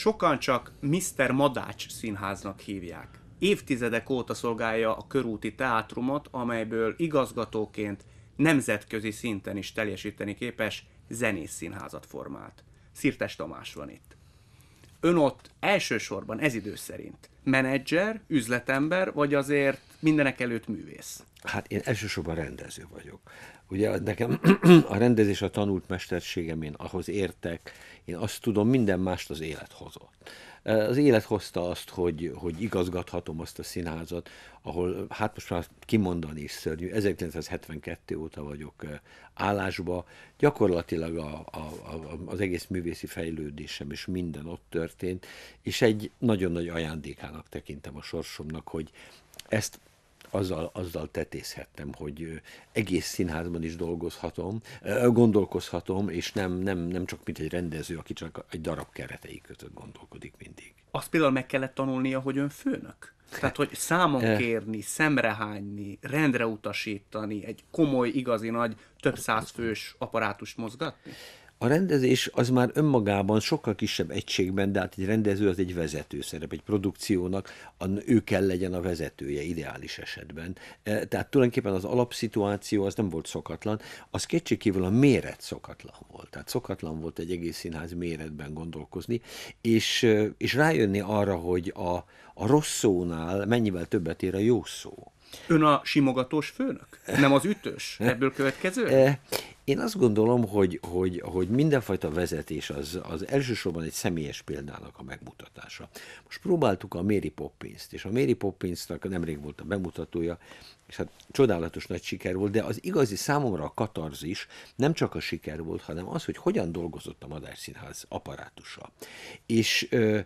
Sokan csak Mr. Madács színháznak hívják. Évtizedek óta szolgálja a körúti teátrumot, amelyből igazgatóként nemzetközi szinten is teljesíteni képes zenész színházat formált. Szirtes Tamás van itt. Ön ott elsősorban ez idő szerint menedzser, üzletember, vagy azért mindenek előtt művész? Hát én elsősorban rendező vagyok. Ugye nekem a rendezés a tanult mesterségem, én ahhoz értek, én azt tudom, minden mást az élet hozott. Az élet hozta azt, hogy, hogy igazgathatom azt a színházat, ahol, hát most már kimondani is szörnyű, 1972 óta vagyok állásba, gyakorlatilag a, a, a, az egész művészi fejlődésem és minden ott történt, és egy nagyon nagy ajándékának tekintem a sorsomnak, hogy ezt azzal, azzal tetézhettem, hogy egész színházban is dolgozhatom, gondolkozhatom, és nem, nem, nem csak mint egy rendező, aki csak egy darab keretei között gondolkodik mindig. Azt például meg kellett tanulnia, hogy ön főnök? Tehát, hogy számon eh. kérni, szemrehányni, rendre utasítani, egy komoly, igazi nagy, több száz fős apparátust mozgatni? A rendezés az már önmagában sokkal kisebb egységben, de hát egy rendező az egy vezető szerep, egy produkciónak a, ő kell legyen a vezetője ideális esetben. E, tehát tulajdonképpen az alapszituáció az nem volt szokatlan, az kétségkívül a méret szokatlan volt. Tehát szokatlan volt egy egész színház méretben gondolkozni, és, e, és rájönni arra, hogy a, a rossz szónál mennyivel többet ér a jó szó. Ön a simogatós főnök? Nem az ütős? Ebből következő? Eh, én azt gondolom, hogy, hogy, hogy mindenfajta vezetés az, az elsősorban egy személyes példának a megmutatása. Most próbáltuk a Mary poppins és a Mary poppins nemrég volt a bemutatója, és hát csodálatos nagy siker volt, de az igazi számomra a katarzis nem csak a siker volt, hanem az, hogy hogyan dolgozott a Madár Színház apparátusa. És ö,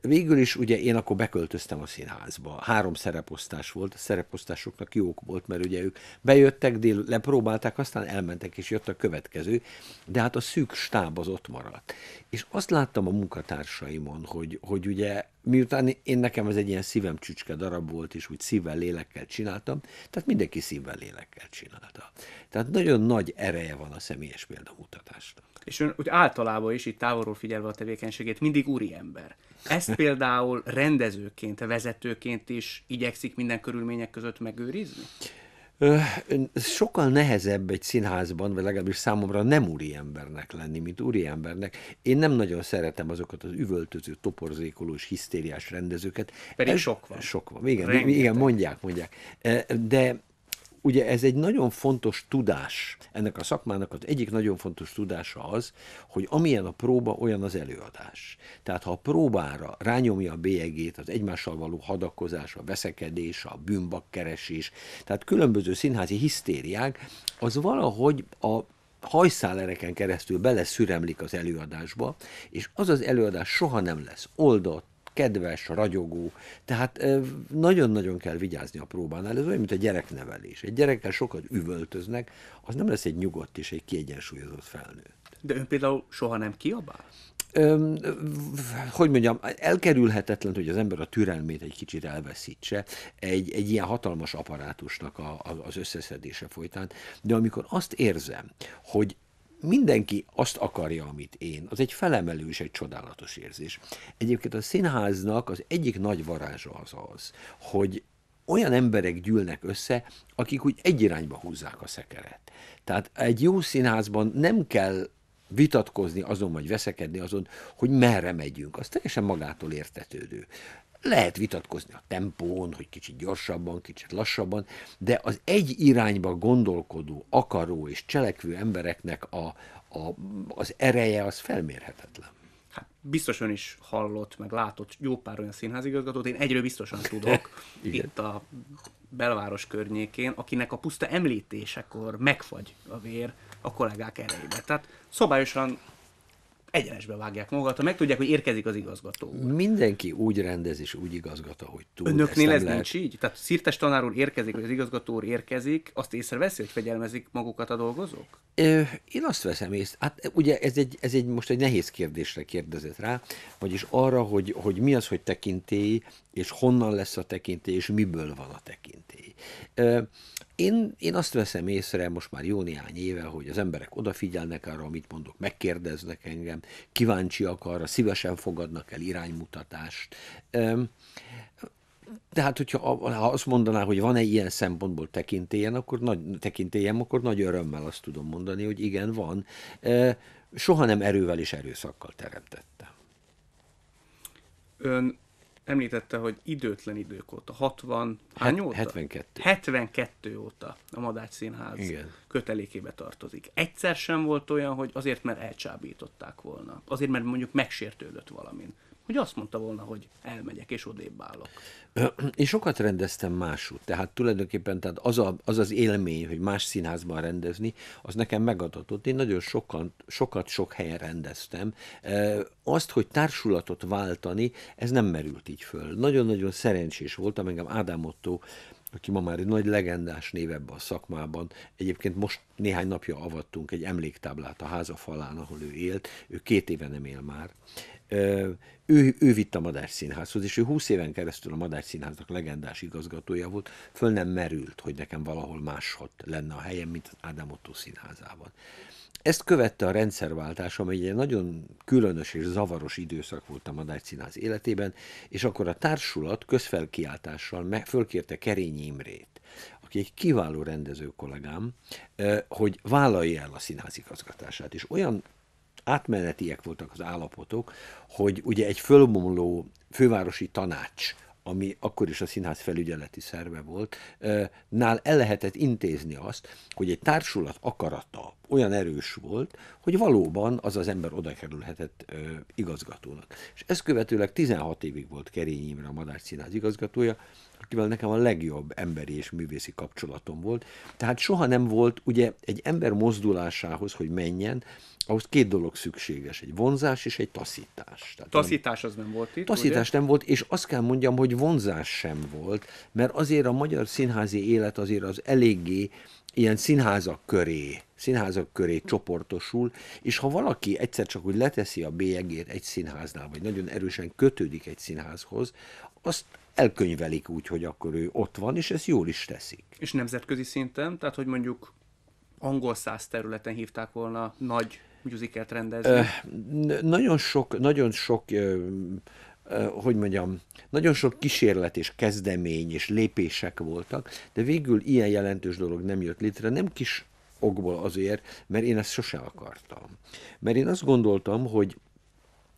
végül is ugye én akkor beköltöztem a színházba. Három szereposztás volt, a szereposztásoknak jók volt, mert ugye ők bejöttek, dél, lepróbálták, aztán elmentek, és jött a következő, de hát a szűk stáb az ott maradt. És azt láttam a munkatársaimon, hogy, hogy ugye miután én nekem ez egy ilyen szívem csücske darab volt, és úgy szívvel, lélekkel csináltam, tehát mindenki szívvel, lélekkel csinálta. Tehát nagyon nagy ereje van a személyes példamutatásnak és ön úgy általában is itt távolról figyelve a tevékenységét mindig úri ember. Ezt például rendezőként, vezetőként is igyekszik minden körülmények között megőrizni? Sokkal nehezebb egy színházban, vagy legalábbis számomra nem embernek lenni, mint embernek. Én nem nagyon szeretem azokat az üvöltöző, toporzékoló és hisztériás rendezőket. Pedig Ez, sok van. Sok van. Igen, igen, mondják, mondják. De Ugye ez egy nagyon fontos tudás. Ennek a szakmának az egyik nagyon fontos tudása az, hogy amilyen a próba, olyan az előadás. Tehát ha a próbára rányomja a bélyegét az egymással való hadakozás, a veszekedés, a bűnbakkeresés, tehát különböző színházi hisztériák, az valahogy a hajszálereken keresztül beleszüremlik az előadásba, és az az előadás soha nem lesz oldott, kedves, ragyogó. Tehát nagyon-nagyon kell vigyázni a próbánál. Ez olyan, mint a gyereknevelés. Egy gyerekkel sokat üvöltöznek, az nem lesz egy nyugodt és egy kiegyensúlyozott felnőtt. De ön például soha nem kiabál? Öm, hogy mondjam, elkerülhetetlen, hogy az ember a türelmét egy kicsit elveszítse egy, egy ilyen hatalmas apparátusnak a, a, az összeszedése folytán, de amikor azt érzem, hogy mindenki azt akarja, amit én. Az egy felemelő és egy csodálatos érzés. Egyébként a színháznak az egyik nagy varázsa az az, hogy olyan emberek gyűlnek össze, akik úgy egy irányba húzzák a szekeret. Tehát egy jó színházban nem kell vitatkozni azon, vagy veszekedni azon, hogy merre megyünk. Az teljesen magától értetődő. Lehet vitatkozni a tempón, hogy kicsit gyorsabban, kicsit lassabban, de az egy irányba gondolkodó, akaró és cselekvő embereknek a, a, az ereje az felmérhetetlen. Hát biztosan is hallott, meg látott jó pár olyan színházigazgatót, én egyről biztosan tudok itt a belváros környékén, akinek a puszta említésekor megfagy a vér a kollégák erejébe. Tehát szabályosan egyenesbe vágják magukat, ha megtudják, hogy érkezik az igazgató. Úr. Mindenki úgy rendez és úgy igazgat, ahogy tud. Önöknél ez lehet... nincs így? Tehát szirtes tanár úr érkezik, vagy az igazgató úr érkezik, azt észreveszi, hogy fegyelmezik magukat a dolgozók? Ö, én azt veszem észre. Hát ugye ez egy, ez egy most egy nehéz kérdésre kérdezett rá, vagyis arra, hogy, hogy mi az, hogy tekintély, és honnan lesz a tekintély, és miből van a tekintély. Ö, én, én azt veszem észre most már jó néhány éve, hogy az emberek odafigyelnek arra, amit mondok, megkérdeznek engem, kíváncsiak arra, szívesen fogadnak el iránymutatást. Tehát, hogyha ha azt mondaná, hogy van-e ilyen szempontból tekintélyem, akkor nagy, tekintélyem, akkor nagy örömmel azt tudom mondani, hogy igen, van. Soha nem erővel és erőszakkal teremtettem. Ön említette, hogy időtlen idők óta, 60, hány óta? 72. 72 óta a Madács Színház Igen. kötelékébe tartozik. Egyszer sem volt olyan, hogy azért, mert elcsábították volna, azért, mert mondjuk megsértődött valamin hogy azt mondta volna, hogy elmegyek és odébb állok. Én sokat rendeztem másút, tehát tulajdonképpen tehát az, a, az az élmény, hogy más színházban rendezni, az nekem megadatott. Én nagyon sokan, sokat sok helyen rendeztem. Azt, hogy társulatot váltani, ez nem merült így föl. Nagyon-nagyon szerencsés voltam, engem Ádám Otto aki ma már egy nagy legendás név ebben a szakmában. Egyébként most néhány napja avattunk egy emléktáblát a háza falán, ahol ő élt, ő két éve nem él már. Ő, ő vitt a Madár Színházhoz, és ő húsz éven keresztül a Madár Színháznak legendás igazgatója volt, föl nem merült, hogy nekem valahol máshogy lenne a helyem, mint az Ádám Otto Színházában. Ezt követte a rendszerváltás, ami egy nagyon különös és zavaros időszak volt a Madár Színház életében, és akkor a társulat közfelkiáltással fölkérte Kerényi Imrét, aki egy kiváló rendező kollégám, eh, hogy vállalja el a színház igazgatását. És olyan átmenetiek voltak az állapotok, hogy ugye egy fölmomló fővárosi tanács, ami akkor is a színház felügyeleti szerve volt, eh, nál el lehetett intézni azt, hogy egy társulat akarata olyan erős volt, hogy valóban az az ember oda kerülhetett eh, igazgatónak. És ezt követőleg 16 évig volt Kerény Imre a Madár Színház igazgatója, akivel nekem a legjobb emberi és művészi kapcsolatom volt. Tehát soha nem volt, ugye egy ember mozdulásához, hogy menjen, ahhoz két dolog szükséges, egy vonzás és egy taszítás. Tehát taszítás nem, az nem volt itt? Taszítás ugye? nem volt, és azt kell mondjam, hogy vonzás sem volt, mert azért a magyar színházi élet azért az eléggé ilyen színházak köré, színházak köré csoportosul, és ha valaki egyszer csak úgy leteszi a bélyegét egy színháznál, vagy nagyon erősen kötődik egy színházhoz, azt elkönyvelik úgy, hogy akkor ő ott van, és ezt jól is teszik. És nemzetközi szinten, tehát hogy mondjuk angol száz területen hívták volna nagy musicalt rendezni? Eh, nagyon sok, nagyon sok eh, hogy mondjam, nagyon sok kísérlet és kezdemény és lépések voltak, de végül ilyen jelentős dolog nem jött létre, nem kis okból azért, mert én ezt sose akartam. Mert én azt gondoltam, hogy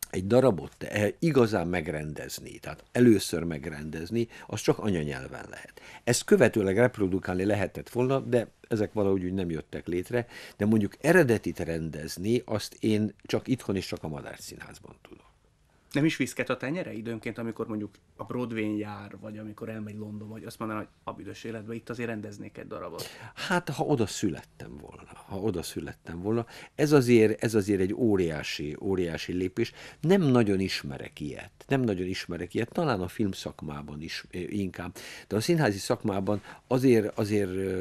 egy darabot te e- igazán megrendezni, tehát először megrendezni, az csak anyanyelven lehet. Ezt követőleg reprodukálni lehetett volna, de ezek valahogy úgy nem jöttek létre, de mondjuk eredetit rendezni, azt én csak itthon és csak a Madár Színházban tudom nem is viszket a tenyere időnként, amikor mondjuk a Broadway jár, vagy amikor elmegy London, vagy azt mondaná, hogy a büdös életben itt azért rendeznék egy darabot. Hát, ha oda születtem volna, ha oda születtem volna, ez azért, ez azért egy óriási, óriási lépés. Nem nagyon ismerek ilyet, nem nagyon ismerek ilyet, talán a film szakmában is eh, inkább, de a színházi szakmában azért, azért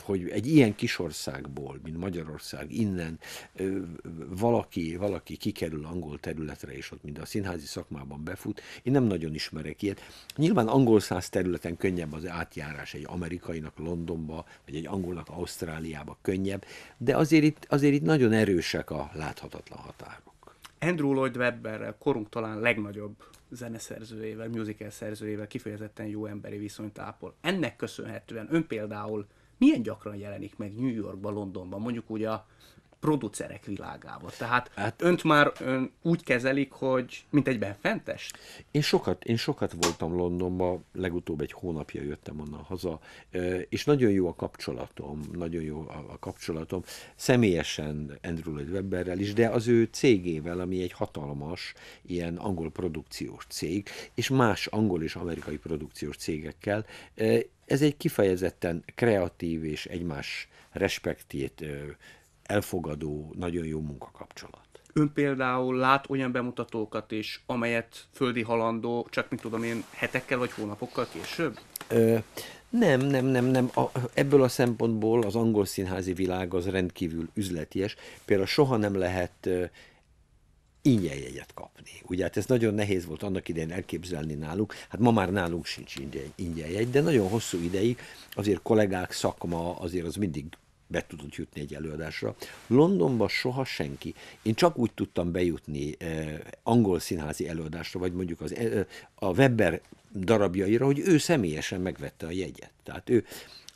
hogy egy ilyen kis országból, mint Magyarország, innen valaki, valaki kikerül angol területre, és ott mind a színház színházi szakmában befut. Én nem nagyon ismerek ilyet. Nyilván angol száz területen könnyebb az átjárás egy amerikainak Londonba, vagy egy angolnak Ausztráliába könnyebb, de azért itt, azért itt nagyon erősek a láthatatlan határok. Andrew Lloyd Webberrel, korunk talán legnagyobb zeneszerzőjével, musical szerzőjével kifejezetten jó emberi viszonyt ápol. Ennek köszönhetően ön például milyen gyakran jelenik meg New Yorkban, Londonban, mondjuk ugye? a producerek világába. Tehát hát, önt már ön úgy kezelik, hogy mint egy benfentest? Én sokat, én sokat voltam Londonban, legutóbb egy hónapja jöttem onnan haza, és nagyon jó a kapcsolatom, nagyon jó a kapcsolatom, személyesen Andrew Lloyd Webberrel is, de az ő cégével, ami egy hatalmas ilyen angol produkciós cég, és más angol és amerikai produkciós cégekkel, ez egy kifejezetten kreatív és egymás respektjét elfogadó, nagyon jó munkakapcsolat. Ön például lát olyan bemutatókat is, amelyet földi halandó, csak mint tudom én, hetekkel vagy hónapokkal később? Ö, nem, nem, nem, nem. A, ebből a szempontból az angol színházi világ az rendkívül üzleties. Például soha nem lehet ö, ingyen jegyet kapni. Ugye hát ez nagyon nehéz volt annak idején elképzelni náluk, hát ma már nálunk sincs ingyen, ingyen jegy, de nagyon hosszú ideig azért kollégák szakma azért az mindig be tudott jutni egy előadásra. Londonban soha senki. Én csak úgy tudtam bejutni eh, angol színházi előadásra, vagy mondjuk az, eh, a Webber darabjaira, hogy ő személyesen megvette a jegyet. Tehát ő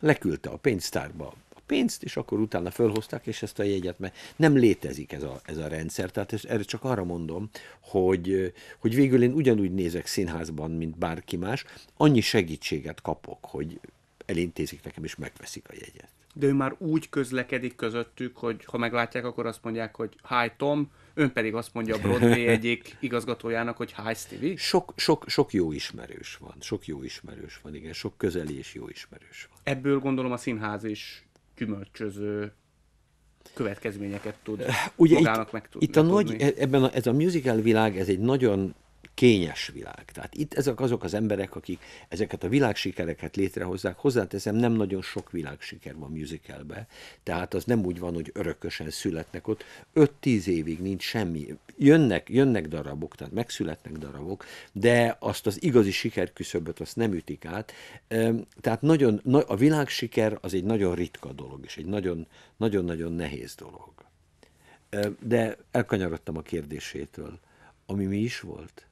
leküldte a pénztárba a pénzt, és akkor utána fölhozták, és ezt a jegyet, mert nem létezik ez a, ez a rendszer. Tehát ez, erre csak arra mondom, hogy, hogy végül én ugyanúgy nézek színházban, mint bárki más, annyi segítséget kapok, hogy elintézik nekem, és megveszik a jegyet de ő már úgy közlekedik közöttük, hogy ha meglátják, akkor azt mondják, hogy hi Tom, ön pedig azt mondja a Broadway egyik igazgatójának, hogy hi Stevie. Sok, sok, sok jó ismerős van, sok jó ismerős van, igen, sok közeli és jó ismerős van. Ebből gondolom a színház is gyümölcsöző következményeket tud Ugye magának itt, megtudni. Itt a nagy, e- ebben a, ez a musical világ, ez egy nagyon kényes világ. Tehát itt ezek azok az emberek, akik ezeket a világsikereket létrehozzák. Hozzáteszem, nem nagyon sok világsiker van musicalbe, tehát az nem úgy van, hogy örökösen születnek ott. 5-10 évig nincs semmi. Jönnek, jönnek darabok, tehát megszületnek darabok, de azt az igazi sikerküszöböt azt nem ütik át. Tehát nagyon, a világsiker az egy nagyon ritka dolog, és egy nagyon-nagyon nehéz dolog. De elkanyarodtam a kérdésétől, ami mi is volt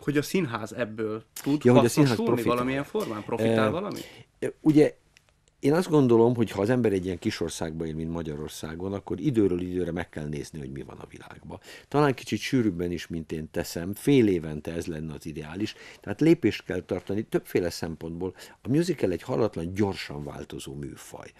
hogy a színház ebből tud ja, hogy a színház profitál. valamilyen formán, profitál e, valami? Ugye én azt gondolom, hogy ha az ember egy ilyen kis országban él, mint Magyarországon, akkor időről időre meg kell nézni, hogy mi van a világban. Talán kicsit sűrűbben is, mint én teszem, fél évente ez lenne az ideális. Tehát lépést kell tartani többféle szempontból. A musical egy halatlan, gyorsan változó műfaj.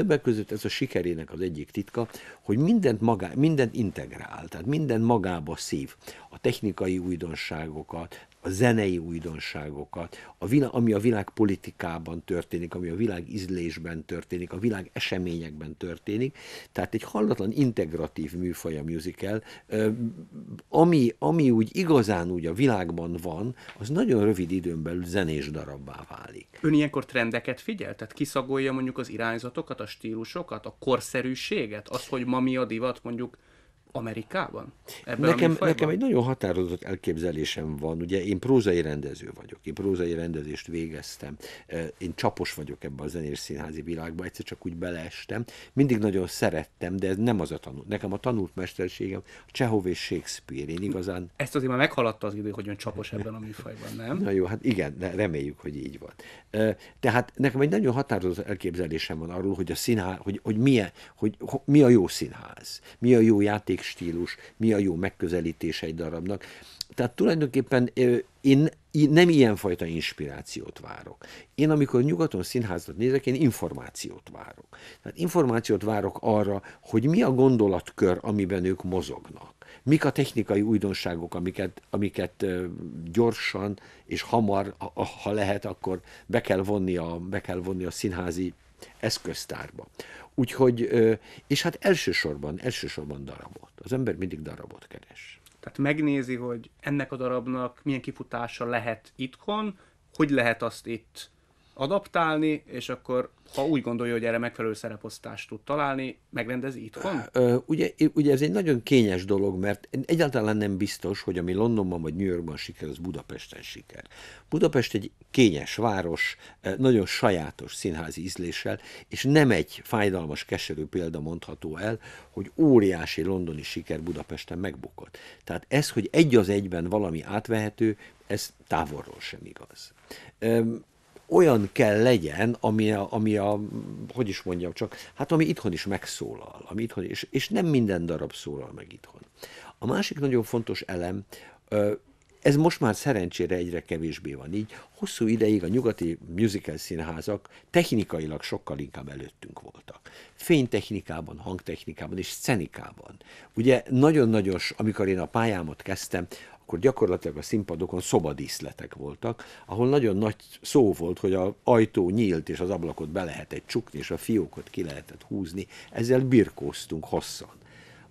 Többek között ez a sikerének az egyik titka, hogy mindent, magá, mindent integrál, tehát minden magába szív. A technikai újdonságokat, a zenei újdonságokat, a világ, ami a világ politikában történik, ami a világ ízlésben történik, a világ eseményekben történik. Tehát egy hallatlan integratív műfaj a musical, ami, ami úgy igazán úgy a világban van, az nagyon rövid időn belül zenés darabbá válik. Ön ilyenkor trendeket figyel? Tehát kiszagolja mondjuk az irányzatokat, a stílusokat, a korszerűséget? Az, hogy ma mi a divat mondjuk Amerikában? Ebben nekem, nekem egy nagyon határozott elképzelésem van. Ugye én prózai rendező vagyok, én prózai rendezést végeztem, én csapos vagyok ebben a zenés színházi világban, egyszer csak úgy beleestem. Mindig nagyon szerettem, de ez nem az a tanult. Nekem a tanult mesterségem Csehov és Shakespeare. Én igazán... Ezt azért már meghaladta az idő, hogy ön csapos ebben a műfajban, nem? Na jó, hát igen, reméljük, hogy így van. Tehát nekem egy nagyon határozott elképzelésem van arról, hogy a színház, hogy, hogy, milyen, hogy, hogy mi a jó színház, mi a jó játék játékstílus, mi a jó megközelítése egy darabnak. Tehát tulajdonképpen én nem ilyenfajta inspirációt várok. Én, amikor nyugaton színházat nézek, én információt várok. Tehát információt várok arra, hogy mi a gondolatkör, amiben ők mozognak. Mik a technikai újdonságok, amiket, amiket gyorsan és hamar, ha lehet, akkor be kell vonni a, be kell vonni a színházi eszköztárba. Úgyhogy, és hát elsősorban, elsősorban darabot. Az ember mindig darabot keres. Tehát megnézi, hogy ennek a darabnak milyen kifutása lehet itthon, hogy lehet azt itt adaptálni, és akkor ha úgy gondolja, hogy erre megfelelő szereposztást tud találni, megrendezi itthon? Ö, ugye, ugye ez egy nagyon kényes dolog, mert egyáltalán nem biztos, hogy ami Londonban vagy New Yorkban siker, az Budapesten siker. Budapest egy kényes város, nagyon sajátos színházi ízléssel, és nem egy fájdalmas, keserű példa mondható el, hogy óriási londoni siker Budapesten megbukott. Tehát ez, hogy egy az egyben valami átvehető, ez távolról sem igaz olyan kell legyen, ami a, ami a, hogy is mondjam csak, hát ami itthon is megszólal, ami itthon, és, és nem minden darab szólal meg itthon. A másik nagyon fontos elem, ez most már szerencsére egyre kevésbé van így. Hosszú ideig a nyugati musical színházak technikailag sokkal inkább előttünk voltak. Fénytechnikában, hangtechnikában és szenikában. Ugye nagyon-nagyon, amikor én a pályámat kezdtem, akkor gyakorlatilag a színpadokon szobadíszletek voltak, ahol nagyon nagy szó volt, hogy a ajtó nyílt, és az ablakot be lehetett csukni, és a fiókot ki lehetett húzni. Ezzel birkóztunk hosszan.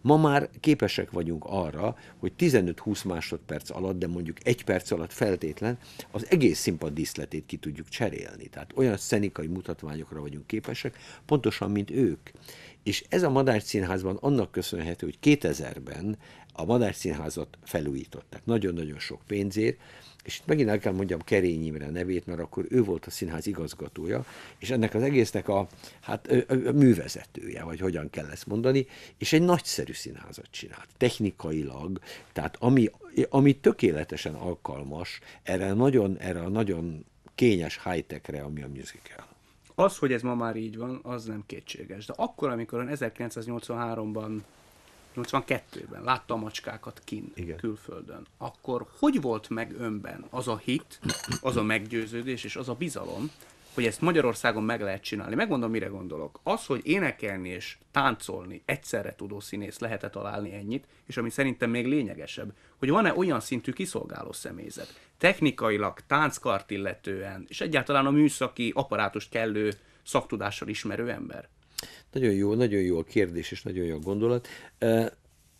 Ma már képesek vagyunk arra, hogy 15-20 másodperc alatt, de mondjuk egy perc alatt feltétlen az egész színpad díszletét ki tudjuk cserélni. Tehát olyan szenikai mutatványokra vagyunk képesek, pontosan, mint ők. És ez a Madács Színházban annak köszönhető, hogy 2000-ben a Madár Színházat felújították. Nagyon-nagyon sok pénzért, és itt megint el kell mondjam Kerény Imre nevét, mert akkor ő volt a színház igazgatója, és ennek az egésznek a, hát, a művezetője, vagy hogyan kell ezt mondani, és egy nagyszerű színházat csinált, technikailag, tehát ami, ami tökéletesen alkalmas erre, nagyon, erre a nagyon kényes high-techre, ami a musical. Az, hogy ez ma már így van, az nem kétséges. De akkor, amikor 1983-ban 82-ben látta a macskákat kint, Igen. külföldön, akkor hogy volt meg önben az a hit, az a meggyőződés és az a bizalom, hogy ezt Magyarországon meg lehet csinálni. Megmondom, mire gondolok. Az, hogy énekelni és táncolni egyszerre tudó színész lehetett találni ennyit, és ami szerintem még lényegesebb, hogy van-e olyan szintű kiszolgáló személyzet, technikailag, tánckart illetően, és egyáltalán a műszaki apparátust kellő szaktudással ismerő ember? Nagyon jó, nagyon jó a kérdés, és nagyon jó a gondolat.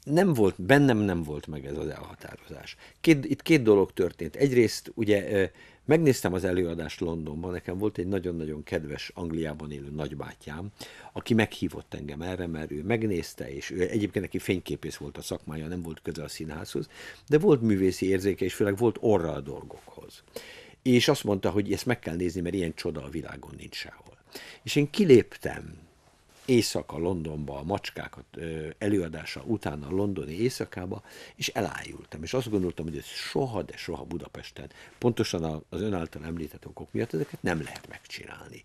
Nem volt, bennem nem volt meg ez az elhatározás. Két, itt két dolog történt. Egyrészt ugye megnéztem az előadást Londonban, nekem volt egy nagyon-nagyon kedves Angliában élő nagybátyám, aki meghívott engem erre, mert ő megnézte, és ő egyébként neki fényképész volt a szakmája, nem volt köze a színházhoz, de volt művészi érzéke, és főleg volt orra a dolgokhoz. És azt mondta, hogy ezt meg kell nézni, mert ilyen csoda a világon nincs sehol. És én kiléptem éjszaka Londonba, a macskákat előadása után a londoni éjszakába, és elájultam. És azt gondoltam, hogy ez soha, de soha Budapesten, pontosan az ön által említett okok miatt ezeket nem lehet megcsinálni.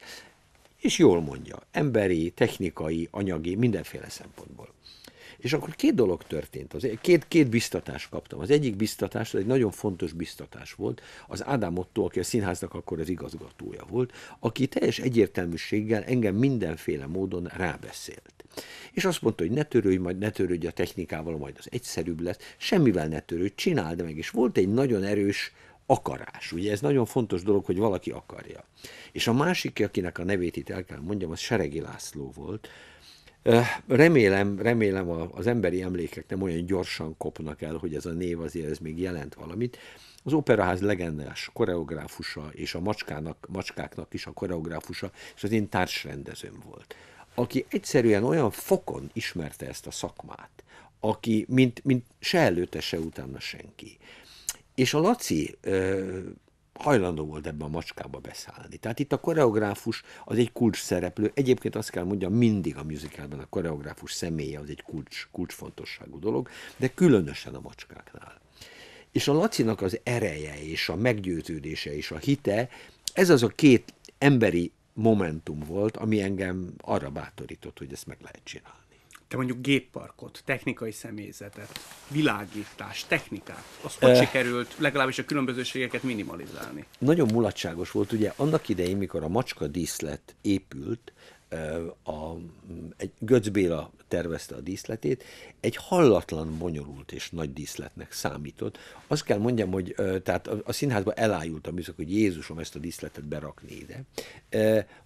És jól mondja, emberi, technikai, anyagi, mindenféle szempontból. És akkor két dolog történt, az, két, két biztatást kaptam. Az egyik biztatás, az egy nagyon fontos biztatás volt, az Ádám Otto, aki a színháznak akkor az igazgatója volt, aki teljes egyértelműséggel engem mindenféle módon rábeszélt. És azt mondta, hogy ne törődj, majd ne törődj a technikával, majd az egyszerűbb lesz, semmivel ne törődj, csináld meg. És volt egy nagyon erős akarás. Ugye ez nagyon fontos dolog, hogy valaki akarja. És a másik, akinek a nevét itt el kell mondjam, az Seregi László volt, Remélem, remélem az emberi emlékek nem olyan gyorsan kopnak el, hogy ez a név azért ez még jelent valamit. Az operaház legendás koreográfusa és a macskának, macskáknak is a koreográfusa, és az én társrendezőm volt, aki egyszerűen olyan fokon ismerte ezt a szakmát, aki, mint, mint se előtte, se utána senki. És a Laci hajlandó volt ebben a macskába beszállni. Tehát itt a koreográfus az egy kulcs szereplő. Egyébként azt kell mondjam, mindig a musicalben a koreográfus személye az egy kulcs, kulcsfontosságú dolog, de különösen a macskáknál. És a Lacinak az ereje és a meggyőződése és a hite, ez az a két emberi momentum volt, ami engem arra bátorított, hogy ezt meg lehet csinálni te mondjuk gépparkot, technikai személyzetet, világítást, technikát, az hogy e... sikerült legalábbis a különbözőségeket minimalizálni? Nagyon mulatságos volt, ugye annak idején, mikor a macska díszlet épült, a, egy Götz Béla tervezte a díszletét, egy hallatlan, bonyolult és nagy díszletnek számított. Azt kell mondjam, hogy tehát a színházban elájult a műszak, hogy Jézusom ezt a díszletet berakni ide.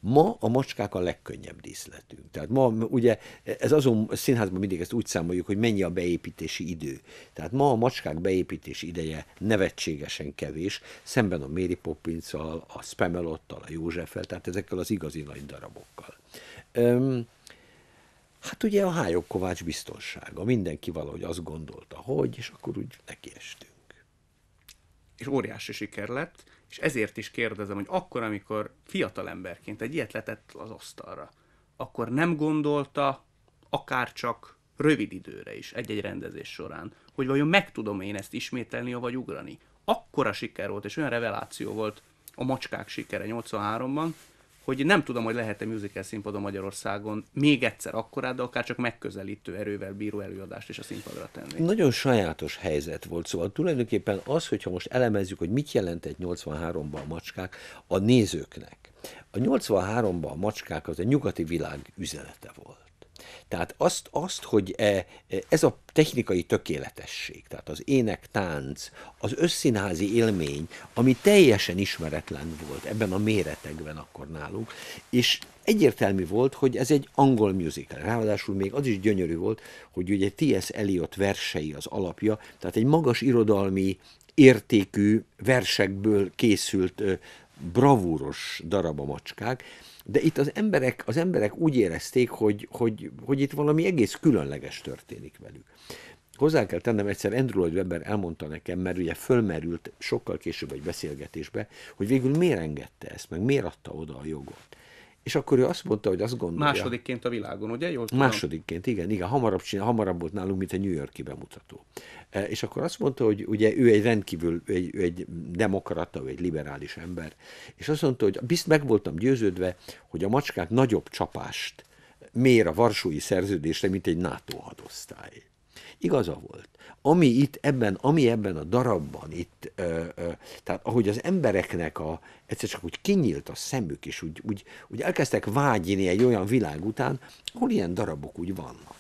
Ma a macskák a legkönnyebb díszletünk. Tehát ma ugye ez azon színházban mindig ezt úgy számoljuk, hogy mennyi a beépítési idő. Tehát ma a macskák beépítési ideje nevetségesen kevés, szemben a Mary Poppinszal, a Spamelottal, a Józseffel, tehát ezekkel az igazi nagy darabokkal. Öm, hát ugye a Hályok Kovács biztonsága. Mindenki valahogy azt gondolta, hogy, és akkor úgy nekiestünk. És óriási siker lett, és ezért is kérdezem, hogy akkor, amikor fiatalemberként egy ilyet letett az asztalra, akkor nem gondolta akár csak rövid időre is egy-egy rendezés során, hogy vajon meg tudom én ezt ismételni, vagy ugrani. Akkora siker volt, és olyan reveláció volt a macskák sikere 83-ban, hogy nem tudom, hogy lehet-e musical színpadon Magyarországon még egyszer akkorát, de akár csak megközelítő erővel bíró előadást is a színpadra tenni. Nagyon sajátos helyzet volt, szóval tulajdonképpen az, hogyha most elemezzük, hogy mit jelent egy 83-ban a macskák a nézőknek. A 83-ban a macskák az a nyugati világ üzenete volt. Tehát azt, azt hogy e, e, ez a technikai tökéletesség, tehát az ének, tánc, az összínházi élmény, ami teljesen ismeretlen volt ebben a méretekben akkor nálunk, és egyértelmű volt, hogy ez egy angol musical. Ráadásul még az is gyönyörű volt, hogy ugye T.S. Eliot versei az alapja, tehát egy magas irodalmi értékű versekből készült bravúros darab a macskák, de itt az emberek, az emberek úgy érezték, hogy, hogy, hogy itt valami egész különleges történik velük. Hozzá kell tennem, egyszer Andrew Lloyd Webber elmondta nekem, mert ugye fölmerült sokkal később egy beszélgetésbe, hogy végül miért engedte ezt, meg miért adta oda a jogot. És akkor ő azt mondta, hogy azt gondolja. Másodikként a világon, ugye? Jól tudom. Másodikként, igen, igen. Hamarabb, csinál, hamarabb volt nálunk, mint a New Yorki bemutató. E, és akkor azt mondta, hogy ugye ő egy rendkívül, ő egy, ő egy demokrata, ő egy liberális ember. És azt mondta, hogy bizt meg voltam győződve, hogy a macskák nagyobb csapást mér a Varsói szerződésre, mint egy NATO hadosztály. Igaza volt ami itt ebben, ami ebben a darabban itt, ö, ö, tehát ahogy az embereknek a, egyszer csak úgy kinyílt a szemük, és úgy, úgy, úgy elkezdtek vágyni egy olyan világ után, ahol ilyen darabok úgy vannak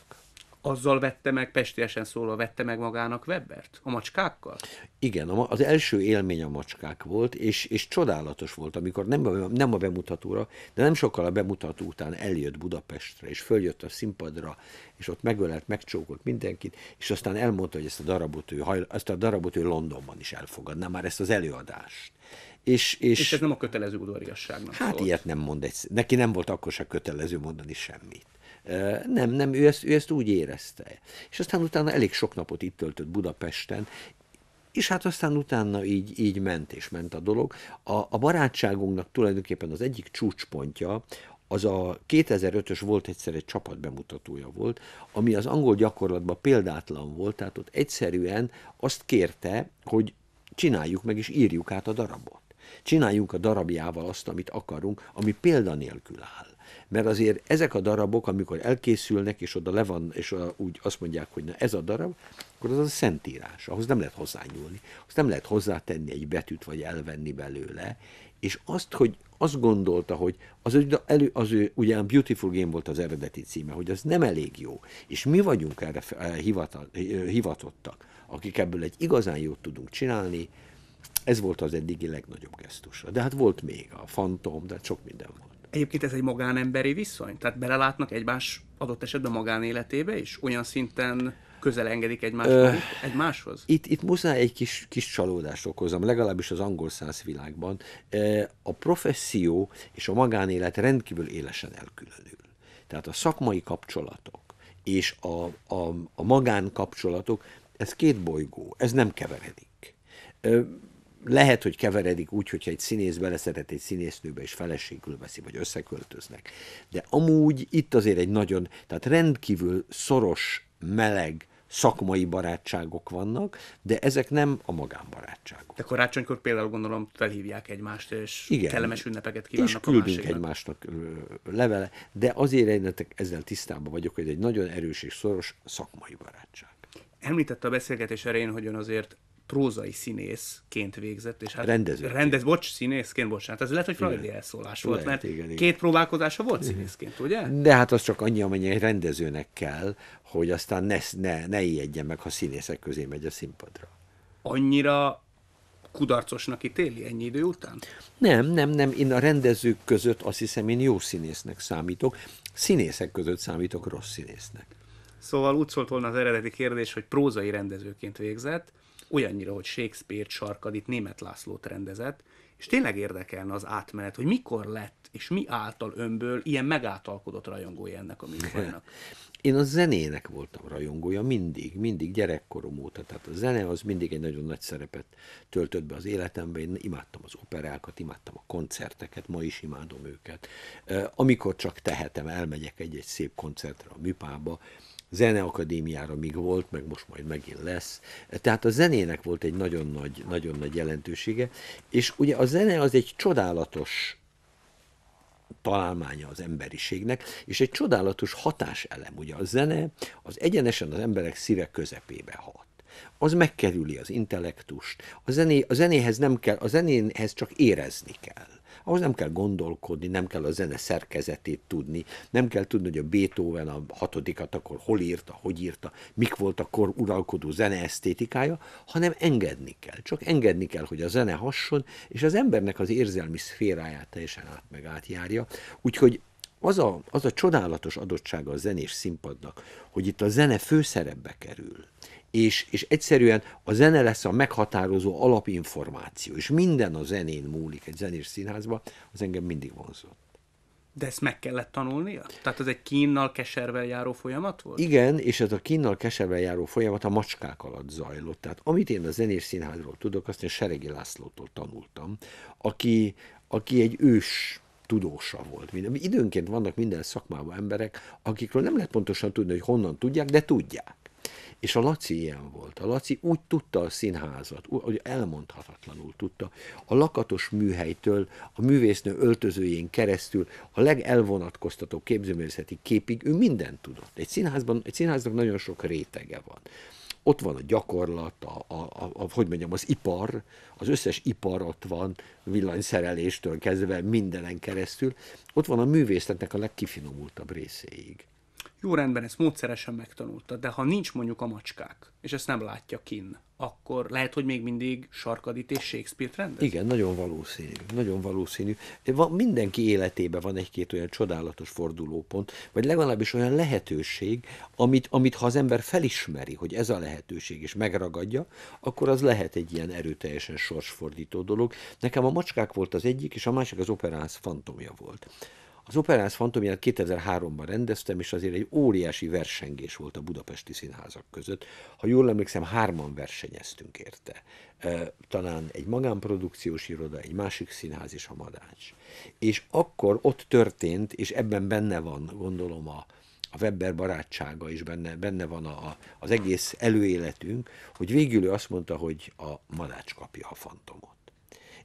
azzal vette meg, pestiesen szólva vette meg magának Webbert? A macskákkal? Igen, az első élmény a macskák volt, és, és csodálatos volt, amikor nem a, nem a bemutatóra, de nem sokkal a bemutató után eljött Budapestre, és följött a színpadra, és ott megölelt, megcsókolt mindenkit, és aztán elmondta, hogy ezt a darabot ő, ezt a darabot ő Londonban is elfogadná, már ezt az előadást. És, és, és ez nem a kötelező udvariasságnak Hát volt. ilyet nem mond egy, neki nem volt akkor se kötelező mondani semmit. Nem, nem, ő ezt, ő ezt úgy érezte. És aztán utána elég sok napot itt töltött Budapesten, és hát aztán utána így, így ment és ment a dolog. A, a barátságunknak tulajdonképpen az egyik csúcspontja az a 2005-ös volt egyszer egy csapat bemutatója volt, ami az angol gyakorlatban példátlan volt, tehát ott egyszerűen azt kérte, hogy csináljuk meg és írjuk át a darabot. Csináljunk a darabjával azt, amit akarunk, ami példanélkül áll mert azért ezek a darabok, amikor elkészülnek, és oda le van, és oda úgy azt mondják, hogy na ez a darab, akkor az a szentírás, ahhoz nem lehet hozzányúlni, ahhoz nem lehet hozzátenni egy betűt, vagy elvenni belőle, és azt, hogy azt gondolta, hogy az, elő, az ő ugyan Beautiful Game volt az eredeti címe, hogy az nem elég jó, és mi vagyunk erre eh, eh, hivatottak, akik ebből egy igazán jót tudunk csinálni, ez volt az eddigi legnagyobb gesztusa. De hát volt még a Fantom, de hát sok minden volt. Egyébként ez egy magánemberi viszony, tehát belelátnak egymás adott esetben magánéletébe is, olyan szinten közel engedik egymáshoz? Ö, egymáshoz? Itt, itt muszáj egy kis, kis csalódást okozom, legalábbis az angol száz világban. A professzió és a magánélet rendkívül élesen elkülönül. Tehát a szakmai kapcsolatok és a, a, a magánkapcsolatok, ez két bolygó, ez nem keveredik lehet, hogy keveredik úgy, hogyha egy színész beleszeret egy színésznőbe, és feleségül veszi, vagy összeköltöznek. De amúgy itt azért egy nagyon, tehát rendkívül szoros, meleg, szakmai barátságok vannak, de ezek nem a magánbarátságok. De karácsonykor például gondolom felhívják egymást, és Igen. kellemes ünnepeket kívánnak és küldünk a egymásnak levele, de azért ennek ezzel tisztában vagyok, hogy egy nagyon erős és szoros szakmai barátság. Említette a beszélgetés erején, hogy ön azért prózai színészként végzett. És hát rendező. Rendez, bocs, színészként, bocsánat. Ez lehet, hogy Freudi elszólás volt, lehet, mert igen, igen. két próbálkozása volt színészként, ugye? De hát az csak annyi, amennyi egy rendezőnek kell, hogy aztán ne, ne, ne ijedjen meg, ha színészek közé megy a színpadra. Annyira kudarcosnak ítéli ennyi idő után? Nem, nem, nem. Én a rendezők között azt hiszem én jó színésznek számítok. Színészek között számítok rossz színésznek. Szóval úgy szólt volna az eredeti kérdés, hogy prózai rendezőként végzett, olyannyira, hogy Shakespeare-t, Sarkadit, Német Lászlót rendezett, és tényleg érdekelne az átmenet, hogy mikor lett és mi által önből ilyen megáltalkodott rajongója ennek a műfajnak. Én a zenének voltam rajongója mindig, mindig gyerekkorom óta. Tehát a zene az mindig egy nagyon nagy szerepet töltött be az életemben. Én imádtam az operákat, imádtam a koncerteket, ma is imádom őket. Amikor csak tehetem, elmegyek egy-egy szép koncertre a műpába, zeneakadémiára még volt, meg most majd megint lesz. Tehát a zenének volt egy nagyon nagy, nagyon nagy jelentősége, és ugye a zene az egy csodálatos találmánya az emberiségnek, és egy csodálatos hatáselem. Ugye a zene az egyenesen az emberek szíve közepébe hat az megkerüli az intellektust. A, zené, a zenéhez nem kell, a zenéhez csak érezni kell ahhoz nem kell gondolkodni, nem kell a zene szerkezetét tudni, nem kell tudni, hogy a Beethoven a hatodikat akkor hol írta, hogy írta, mik volt a kor uralkodó zeneesztétikája, hanem engedni kell. Csak engedni kell, hogy a zene hasson, és az embernek az érzelmi szféráját teljesen át meg átjárja. Úgyhogy az a, az a csodálatos adottsága a zenés színpadnak, hogy itt a zene főszerepbe kerül, és, és egyszerűen a zene lesz a meghatározó alapinformáció, és minden a zenén múlik egy zenés színházban, az engem mindig vonzott. De ezt meg kellett tanulnia? Tehát ez egy kínnal keservel járó folyamat volt? Igen, és ez a kínnal keservel járó folyamat a macskák alatt zajlott. Tehát amit én a zenés színházról tudok, azt én Seregi Lászlótól tanultam, aki, aki egy ős tudósa volt. Minden. Időnként vannak minden szakmában emberek, akikről nem lehet pontosan tudni, hogy honnan tudják, de tudják. És a Laci ilyen volt. A Laci úgy tudta a színházat, hogy elmondhatatlanul tudta. A lakatos műhelytől, a művésznő öltözőjén keresztül, a legelvonatkoztató képzőművészeti képig ő mindent tudott. Egy, színházban, egy színháznak nagyon sok rétege van ott van a gyakorlat, a, a, a, a, hogy mondjam, az ipar, az összes ipar ott van, villanyszereléstől kezdve mindenen keresztül, ott van a művészetnek a legkifinomultabb részéig. Jó rendben, ezt módszeresen megtanulta, de ha nincs mondjuk a macskák, és ezt nem látja kin, akkor lehet, hogy még mindig sarkadít és Shakespeare-t rendez? Igen, nagyon valószínű. Nagyon valószínű. Van, mindenki életében van egy-két olyan csodálatos fordulópont, vagy legalábbis olyan lehetőség, amit, amit ha az ember felismeri, hogy ez a lehetőség, és megragadja, akkor az lehet egy ilyen erőteljesen sorsfordító dolog. Nekem a macskák volt az egyik, és a másik az operáns fantomja volt az operáns fantomját 2003-ban rendeztem, és azért egy óriási versengés volt a budapesti színházak között. Ha jól emlékszem, hárman versenyeztünk érte. Talán egy magánprodukciós iroda, egy másik színház és a Madács. És akkor ott történt, és ebben benne van, gondolom, a, a Webber barátsága is benne, benne van a, a, az egész előéletünk, hogy végül ő azt mondta, hogy a Madács kapja a fantomot.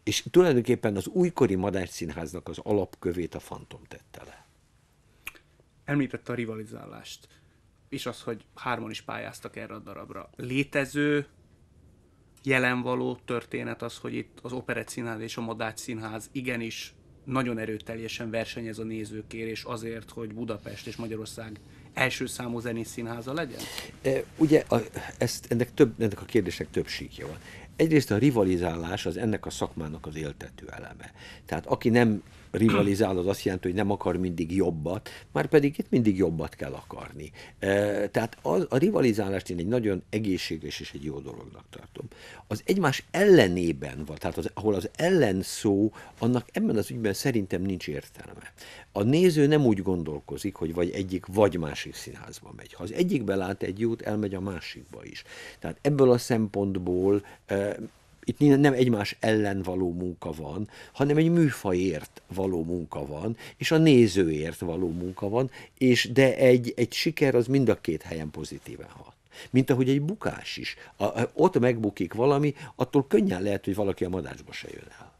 És tulajdonképpen az újkori madárszínháznak az alapkövét a Fantom tette le. Említette a rivalizálást, és az, hogy hárman is pályáztak erre a darabra. Létező, jelenvaló történet az, hogy itt az Operett Színház és a Madács Színház igenis nagyon erőteljesen versenyez a nézőkérés azért, hogy Budapest és Magyarország első számú zenész színháza legyen? E, ugye a, ezt, ennek, több, ennek a kérdésnek több síkja van. Egyrészt a rivalizálás az ennek a szakmának az éltető eleme. Tehát aki nem rivalizál, az azt jelenti, hogy nem akar mindig jobbat, már pedig itt mindig jobbat kell akarni. E, tehát az, a rivalizálást én egy nagyon egészséges és egy jó dolognak tartom. Az egymás ellenében van, tehát az, ahol az ellenszó, annak ebben az ügyben szerintem nincs értelme. A néző nem úgy gondolkozik, hogy vagy egyik, vagy másik színházba megy. Ha az egyikbe lát egy jót, elmegy a másikba is. Tehát ebből a szempontból e, itt nem egymás ellen való munka van, hanem egy műfajért való munka van, és a nézőért való munka van, és de egy, egy siker az mind a két helyen pozitíven hat. Mint ahogy egy bukás is. A, ott megbukik valami, attól könnyen lehet, hogy valaki a madácsba se jön el.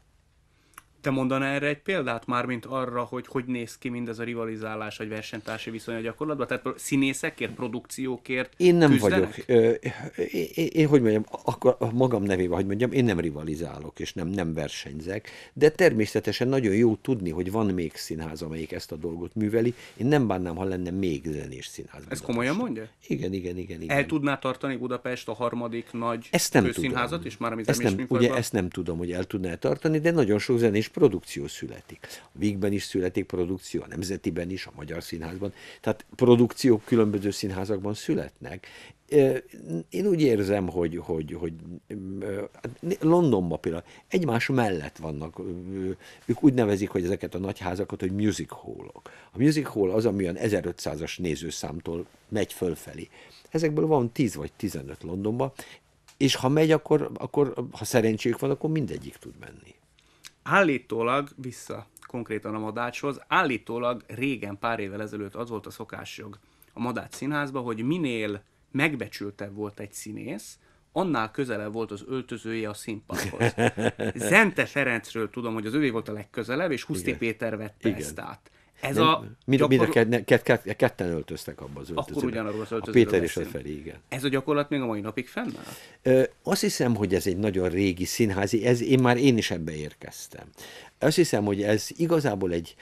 Te mondanál erre egy példát már, mint arra, hogy hogy néz ki mindez a rivalizálás vagy versenytársi viszony a gyakorlatban? Tehát színészekért, produkciókért Én nem küzdenek? vagyok. Én, én, én, hogy mondjam, akkor a magam nevében, hogy mondjam, én nem rivalizálok, és nem, nem versenyzek, de természetesen nagyon jó tudni, hogy van még színház, amelyik ezt a dolgot műveli. Én nem bánnám, ha lenne még zenés színház. Ez komolyan mondja? Igen, igen, igen. igen. El tudná tartani Budapest a harmadik nagy ezt nem tudom. és már ami ezt nem, ugye, ezt nem tudom, hogy el tudná tartani, de nagyon sok zenés produkció születik. A Vígben is születik produkció, a Nemzetiben is, a Magyar Színházban. Tehát produkciók különböző színházakban születnek. Én úgy érzem, hogy, hogy, hogy hát Londonban például egymás mellett vannak, ők úgy nevezik, hogy ezeket a nagyházakat, hogy music hallok. A music hall az, ami olyan 1500-as nézőszámtól megy fölfelé. Ezekből van 10 vagy 15 Londonban, és ha megy, akkor, akkor ha szerencséjük van, akkor mindegyik tud menni. Állítólag vissza konkrétan a madácshoz, állítólag régen pár évvel ezelőtt az volt a szokásjog a Madács színházba, hogy minél megbecsültebb volt egy színész, annál közelebb volt az öltözője a színpadhoz. Zente Ferencről tudom, hogy az ővé volt a legközelebb, és Huszti Igen. Péter vette Igen. ezt át. Ez nem, a mire, gyakor... mire kett, kett, kett, ketten öltöztek abba az öltözőbe. Akkor ugyanarról az öltözőbe. A Péter és a Feri, igen. Ez a gyakorlat még a mai napig fennáll? Ö, azt hiszem, hogy ez egy nagyon régi színházi, ez, én már én is ebbe érkeztem. Azt hiszem, hogy ez igazából egy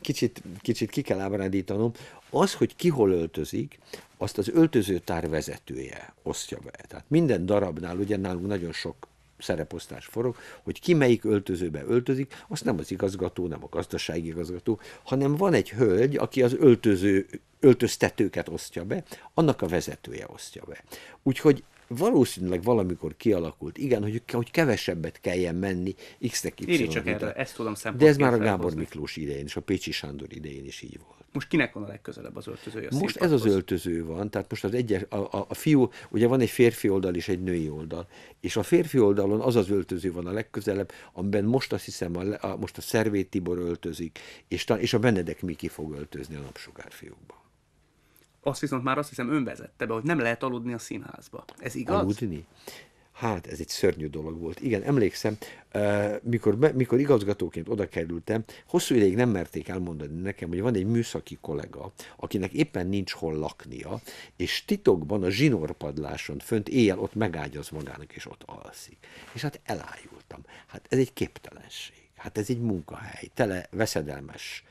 kicsit, kicsit ki kell ábrándítanom, az, hogy ki hol öltözik, azt az öltözőtár vezetője osztja be. Tehát minden darabnál, ugye nálunk nagyon sok szereposztás forog, hogy ki melyik öltözőbe öltözik, azt nem az igazgató, nem a gazdasági igazgató, hanem van egy hölgy, aki az öltöző, öltöztetőket osztja be, annak a vezetője osztja be. Úgyhogy valószínűleg valamikor kialakult, igen, hogy, hogy kevesebbet kelljen menni X-nek y csak erre, ezt tudom De ez már a Gábor felhozni. Miklós idején és a Pécsi Sándor idején is így volt. Most kinek van a legközelebb az öltözője? A most ez az öltöző van, tehát most az egyes, a, a, a fiú, ugye van egy férfi oldal és egy női oldal, és a férfi oldalon az az öltöző van a legközelebb, amiben most azt hiszem, a, a, most a Szervét Tibor öltözik, és, és a Benedek Miki fog öltözni a napsugárfiúkban azt viszont már azt hiszem önvezette be, hogy nem lehet aludni a színházba. Ez igaz? Aludni? Hát, ez egy szörnyű dolog volt. Igen, emlékszem, uh, mikor, be, mikor igazgatóként oda kerültem, hosszú ideig nem merték elmondani nekem, hogy van egy műszaki kollega, akinek éppen nincs hol laknia, és titokban a zsinórpadláson fönt éjjel ott megágyaz magának, és ott alszik. És hát elájultam. Hát ez egy képtelenség. Hát ez egy munkahely, tele veszedelmes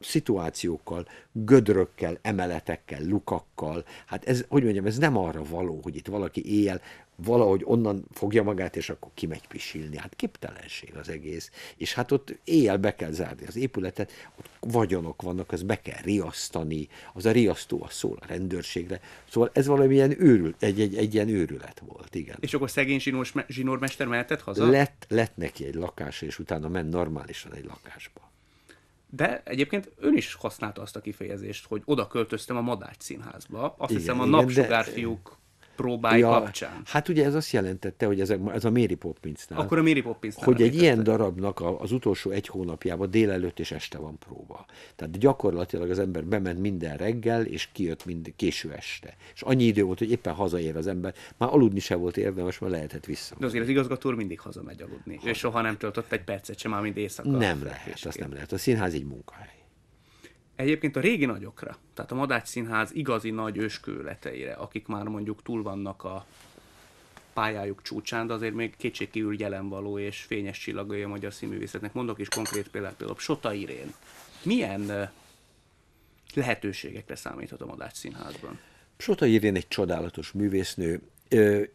szituációkkal, gödrökkel, emeletekkel, lukakkal. Hát ez, hogy mondjam, ez nem arra való, hogy itt valaki éjjel valahogy onnan fogja magát, és akkor kimegy pisilni. Hát képtelenség az egész. És hát ott éjjel be kell zárni az épületet, ott vagyonok vannak, az be kell riasztani, az a riasztó a szól a rendőrségre. Szóval ez ilyen őrül, egy, egy, egy ilyen őrület volt, igen. És akkor szegény zsinórmester mehetett haza? Lett, lett neki egy lakás, és utána ment normálisan egy lakásba. De egyébként ön is használta azt a kifejezést, hogy oda költöztem a Madács színházba. Azt igen, hiszem a igen, Napsugárfiúk próbái ja, kapcsán. Hát ugye ez azt jelentette, hogy ez a, ez a Mary Poppinsnál. Akkor a Mary poppins Hogy egy ilyen darabnak a, az utolsó egy hónapjában délelőtt és este van próba. Tehát gyakorlatilag az ember bement minden reggel, és kijött mind késő este. És annyi idő volt, hogy éppen hazaér az ember. Már aludni se volt érdemes, már lehetett vissza. De azért az igazgató mindig hazamegy aludni. Ha. És soha nem töltött egy percet sem, már mind éjszaka. Nem lehet, azt nem lehet. A színház egy munkahely egyébként a régi nagyokra, tehát a Madács Színház igazi nagy őskőleteire, akik már mondjuk túl vannak a pályájuk csúcsán, de azért még kétségkívül jelenvaló és fényes csillagai a magyar színművészetnek. Mondok is konkrét példát, például Sota Irén. Milyen lehetőségekre számíthat a Madács Színházban? Sota Irén egy csodálatos művésznő,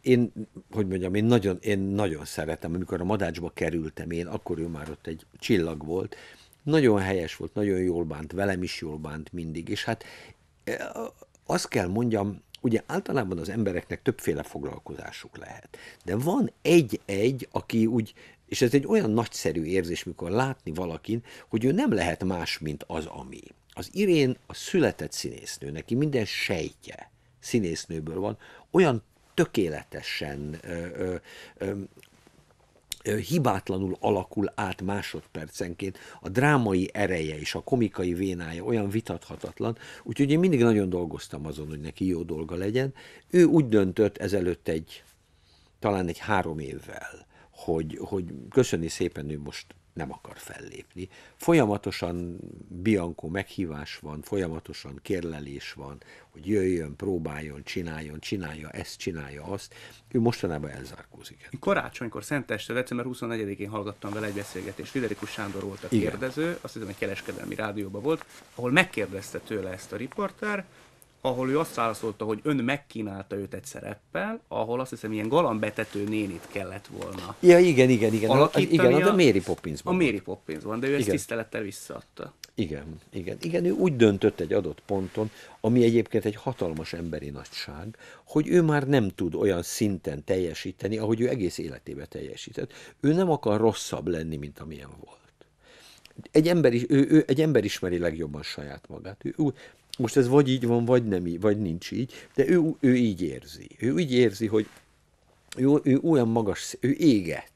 én, hogy mondjam, én nagyon, én nagyon szeretem, amikor a madácsba kerültem, én akkor ő már ott egy csillag volt, nagyon helyes volt, nagyon jól bánt, velem is jól bánt mindig, és hát e, azt kell mondjam, ugye általában az embereknek többféle foglalkozásuk lehet, de van egy-egy, aki úgy, és ez egy olyan nagyszerű érzés, mikor látni valakin, hogy ő nem lehet más, mint az, ami. Az Irén a született színésznő, neki minden sejtje színésznőből van, olyan tökéletesen ö, ö, ö, hibátlanul alakul át másodpercenként, a drámai ereje és a komikai vénája olyan vitathatatlan, úgyhogy én mindig nagyon dolgoztam azon, hogy neki jó dolga legyen. Ő úgy döntött ezelőtt egy, talán egy három évvel, hogy, hogy köszöni szépen ő most nem akar fellépni. Folyamatosan Bianco meghívás van, folyamatosan kérlelés van, hogy jöjjön, próbáljon, csináljon, csinálja ezt, csinálja azt. Ő mostanában elzárkózik. Karácsonykor, Szenteste, december 24-én hallgattam vele egy beszélgetést. Friderikus Sándor volt a kérdező, Igen. azt hiszem egy kereskedelmi rádióban volt, ahol megkérdezte tőle ezt a riportár, ahol ő azt válaszolta, hogy ön megkínálta őt egy szereppel, ahol azt hiszem ilyen galambetető nénit kellett volna. Ja, igen, igen, igen. Hát, alakítani igen, hát a, a Mary poppins A Mary poppins de ő igen. ezt tisztelettel visszaadta. Igen, igen, igen, ő úgy döntött egy adott ponton, ami egyébként egy hatalmas emberi nagyság, hogy ő már nem tud olyan szinten teljesíteni, ahogy ő egész életébe teljesített. Ő nem akar rosszabb lenni, mint amilyen volt. Egy ember, is, ő, ő, egy ember ismeri legjobban saját magát. Ő, ő most ez vagy így van, vagy nem így, vagy nincs így, de ő, ő így érzi. Ő úgy érzi, hogy ő, ő olyan magas, ő éget.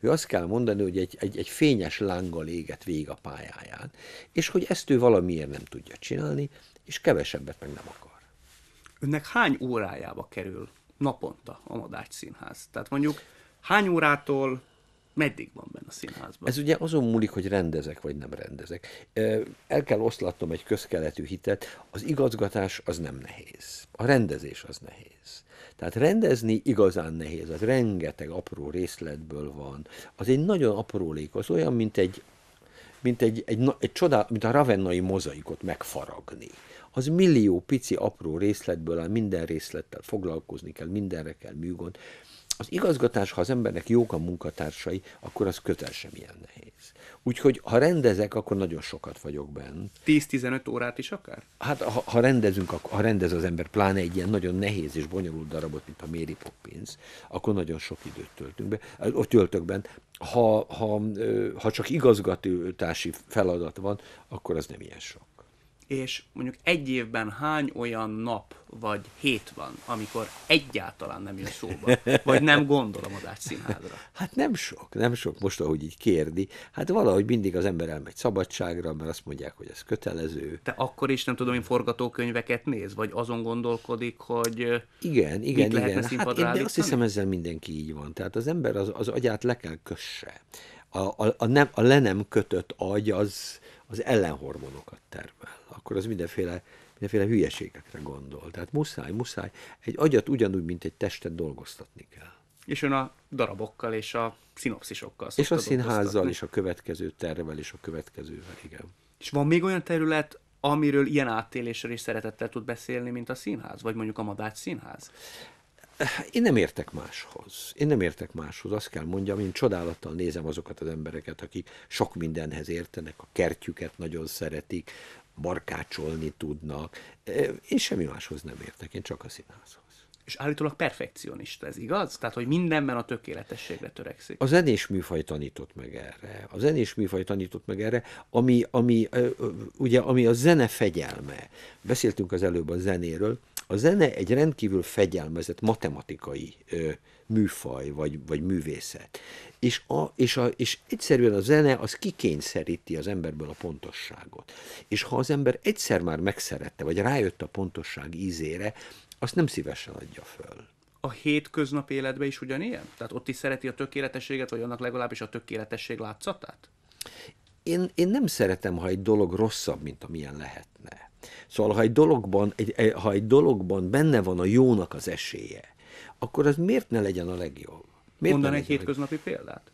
Ő azt kell mondani, hogy egy, egy, egy fényes lánggal éget vég a pályáján, és hogy ezt ő valamiért nem tudja csinálni, és kevesebbet meg nem akar. Önnek hány órájába kerül naponta a Madács Színház? Tehát mondjuk hány órától meddig van benne a színházban? Ez ugye azon múlik, hogy rendezek vagy nem rendezek. El kell oszlatnom egy közkeletű hitet, az igazgatás az nem nehéz, a rendezés az nehéz. Tehát rendezni igazán nehéz, az rengeteg apró részletből van. Az egy nagyon lék, az olyan, mint egy, mint egy, egy, egy csodál, mint a ravennai mozaikot megfaragni az millió pici apró részletből áll, minden részlettel foglalkozni kell, mindenre kell műgond az igazgatás, ha az embernek jók a munkatársai, akkor az közel sem ilyen nehéz. Úgyhogy ha rendezek, akkor nagyon sokat vagyok benne. 10-15 órát is akár? Hát ha, ha rendezünk, ha rendez az ember pláne egy ilyen nagyon nehéz és bonyolult darabot, mint a Mary Poppins, akkor nagyon sok időt töltünk be. Ott töltök benne. Ha, ha, ha csak igazgatási feladat van, akkor az nem ilyen sok és mondjuk egy évben hány olyan nap vagy hét van, amikor egyáltalán nem jön szóba, vagy nem gondolom adás színházra? Hát nem sok, nem sok most, ahogy így kérdi. Hát valahogy mindig az ember elmegy szabadságra, mert azt mondják, hogy ez kötelező. Te akkor is nem tudom, én forgatókönyveket néz, vagy azon gondolkodik, hogy igen, igen, mit igen. Hát én azt hiszem, ezzel mindenki így van. Tehát az ember az, az agyát le kell kösse. A, a, a, nem, a le nem kötött agy az, az ellenhormonokat termel akkor az mindenféle, mindenféle hülyeségekre gondol. Tehát muszáj, muszáj. Egy agyat ugyanúgy, mint egy testet dolgoztatni kell. És ön a darabokkal és a szinopszisokkal És a színházzal, és a következő tervel, és a következővel, igen. És van még olyan terület, amiről ilyen áttélésről és szeretettel tud beszélni, mint a színház, vagy mondjuk a Madács színház? Én nem értek máshoz. Én nem értek máshoz. Azt kell mondjam, én csodálattal nézem azokat az embereket, akik sok mindenhez értenek, a kertjüket nagyon szeretik, barkácsolni tudnak. Én semmi máshoz nem értek, én csak a színházhoz. És állítólag perfekcionista, ez igaz? Tehát, hogy mindenben a tökéletességre törekszik. A zenés műfaj tanított meg erre. A zenés műfaj tanított meg erre, ami, ami, ugye, ami a zene fegyelme. Beszéltünk az előbb a zenéről. A zene egy rendkívül fegyelmezett matematikai ö, műfaj, vagy, vagy művészet. És, a, és, a, és egyszerűen a zene az kikényszeríti az emberből a pontosságot. És ha az ember egyszer már megszerette, vagy rájött a pontosság ízére, azt nem szívesen adja föl a hétköznapi életben is ugyanilyen? Tehát ott is szereti a tökéletességet, vagy annak legalábbis a tökéletesség látszatát? Én, én nem szeretem, ha egy dolog rosszabb, mint amilyen lehetne. Szóval, ha egy dologban, egy, ha egy dologban benne van a jónak az esélye, akkor az miért ne legyen a legjobb? Miért Mondan egy hétköznapi példát?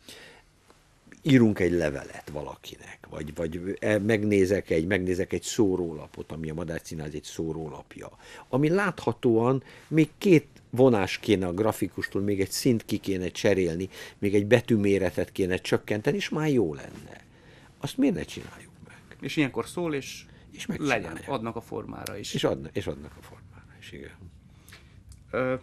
írunk egy levelet valakinek, vagy, vagy e, megnézek egy, megnézek egy szórólapot, ami a madárcínál egy szórólapja, ami láthatóan még két vonás kéne a grafikustól, még egy szint ki kéne cserélni, még egy betűméretet kéne csökkenteni, és már jó lenne. Azt miért ne csináljuk meg? És ilyenkor szól, és, és legyen, adnak a formára is. És adnak, és adnak a formára is, igen. Ö,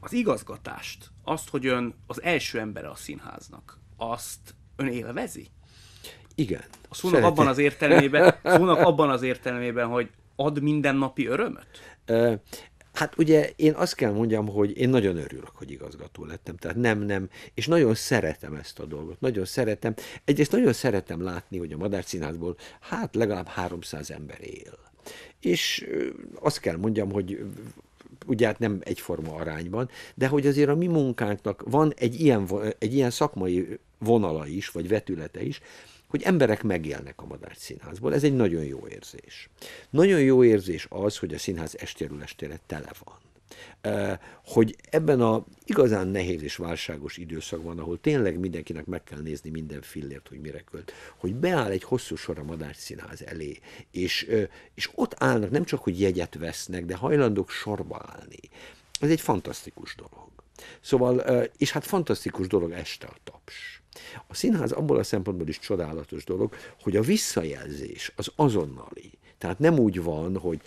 az igazgatást, azt, hogy ön az első embere a színháznak, azt ön élvezi? Igen. A szónak abban az értelmében, szónak abban az értelmében, hogy ad mindennapi örömöt? Uh, Hát ugye én azt kell mondjam, hogy én nagyon örülök, hogy igazgató lettem, tehát nem, nem, és nagyon szeretem ezt a dolgot, nagyon szeretem. Egyrészt nagyon szeretem látni, hogy a Madár Színházból hát legalább 300 ember él. És azt kell mondjam, hogy ugye hát nem egyforma arányban, de hogy azért a mi munkánknak van egy ilyen, egy ilyen szakmai vonala is, vagy vetülete is, hogy emberek megélnek a madár Színházból. Ez egy nagyon jó érzés. Nagyon jó érzés az, hogy a színház estéről estére tele van hogy ebben a igazán nehéz és válságos időszakban, ahol tényleg mindenkinek meg kell nézni minden fillért, hogy mire költ, hogy beáll egy hosszú sor a madárszínház Színház elé, és, és ott állnak, nem csak, hogy jegyet vesznek, de hajlandók sorba állni. Ez egy fantasztikus dolog. Szóval, és hát fantasztikus dolog este a taps. A színház abból a szempontból is csodálatos dolog, hogy a visszajelzés az azonnali. Tehát nem úgy van, hogy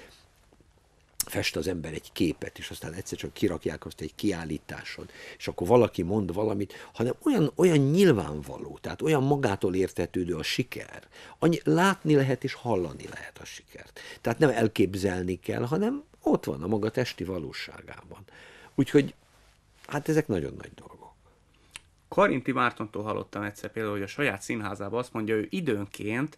fest az ember egy képet, és aztán egyszer csak kirakják azt egy kiállításon, és akkor valaki mond valamit, hanem olyan, olyan nyilvánvaló, tehát olyan magától értetődő a siker. Annyi, látni lehet és hallani lehet a sikert. Tehát nem elképzelni kell, hanem ott van a maga testi valóságában. Úgyhogy hát ezek nagyon nagy dolgok. Karinti Mártontól hallottam egyszer például, hogy a saját színházában azt mondja, hogy ő időnként,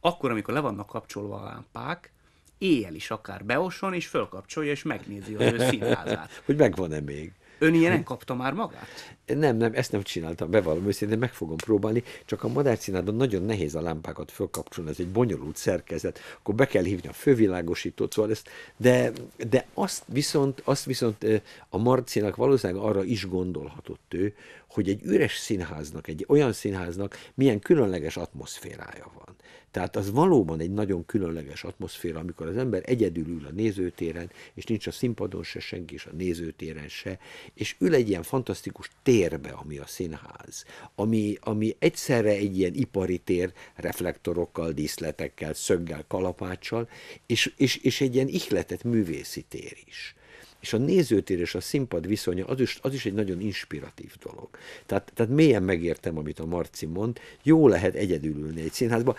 akkor, amikor le vannak kapcsolva a lámpák, éjjel is akár beoson, és fölkapcsolja, és megnézi az ő színházát. hogy megvan-e még. Ön ilyenen kapta már magát? Nem, nem, ezt nem csináltam, bevallom őszintén, meg fogom próbálni, csak a madárszínádban nagyon nehéz a lámpákat fölkapcsolni, ez egy bonyolult szerkezet, akkor be kell hívni a fővilágosítót, szóval ezt, de, de azt viszont, azt viszont a Marcinak valószínűleg arra is gondolhatott ő, hogy egy üres színháznak, egy olyan színháznak milyen különleges atmoszférája van. Tehát az valóban egy nagyon különleges atmoszféra, amikor az ember egyedül ül a nézőtéren, és nincs a színpadon se senki, és a nézőtéren se, és ül egy ilyen fantasztikus térbe, ami a színház, ami, ami egyszerre egy ilyen ipari tér, reflektorokkal, díszletekkel, szöggel, kalapáccsal, és, és, és egy ilyen ihletett művészi tér is és a nézőtér és a színpad viszonya az is, az is egy nagyon inspiratív dolog. Tehát, tehát mélyen megértem, amit a Marci mond, jó lehet egyedül ülni egy színházba,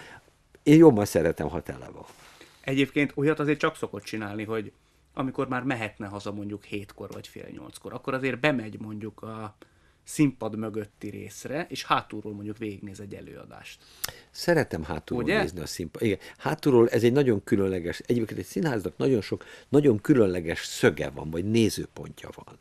én jobban szeretem, ha tele van. Egyébként olyat azért csak szokott csinálni, hogy amikor már mehetne haza mondjuk hétkor vagy fél nyolckor, akkor azért bemegy mondjuk a színpad mögötti részre, és hátulról mondjuk végignéz egy előadást. Szeretem hátulról Ugye? nézni a színpad. Igen, hátulról ez egy nagyon különleges, egyébként egy színháznak nagyon sok, nagyon különleges szöge van, vagy nézőpontja van.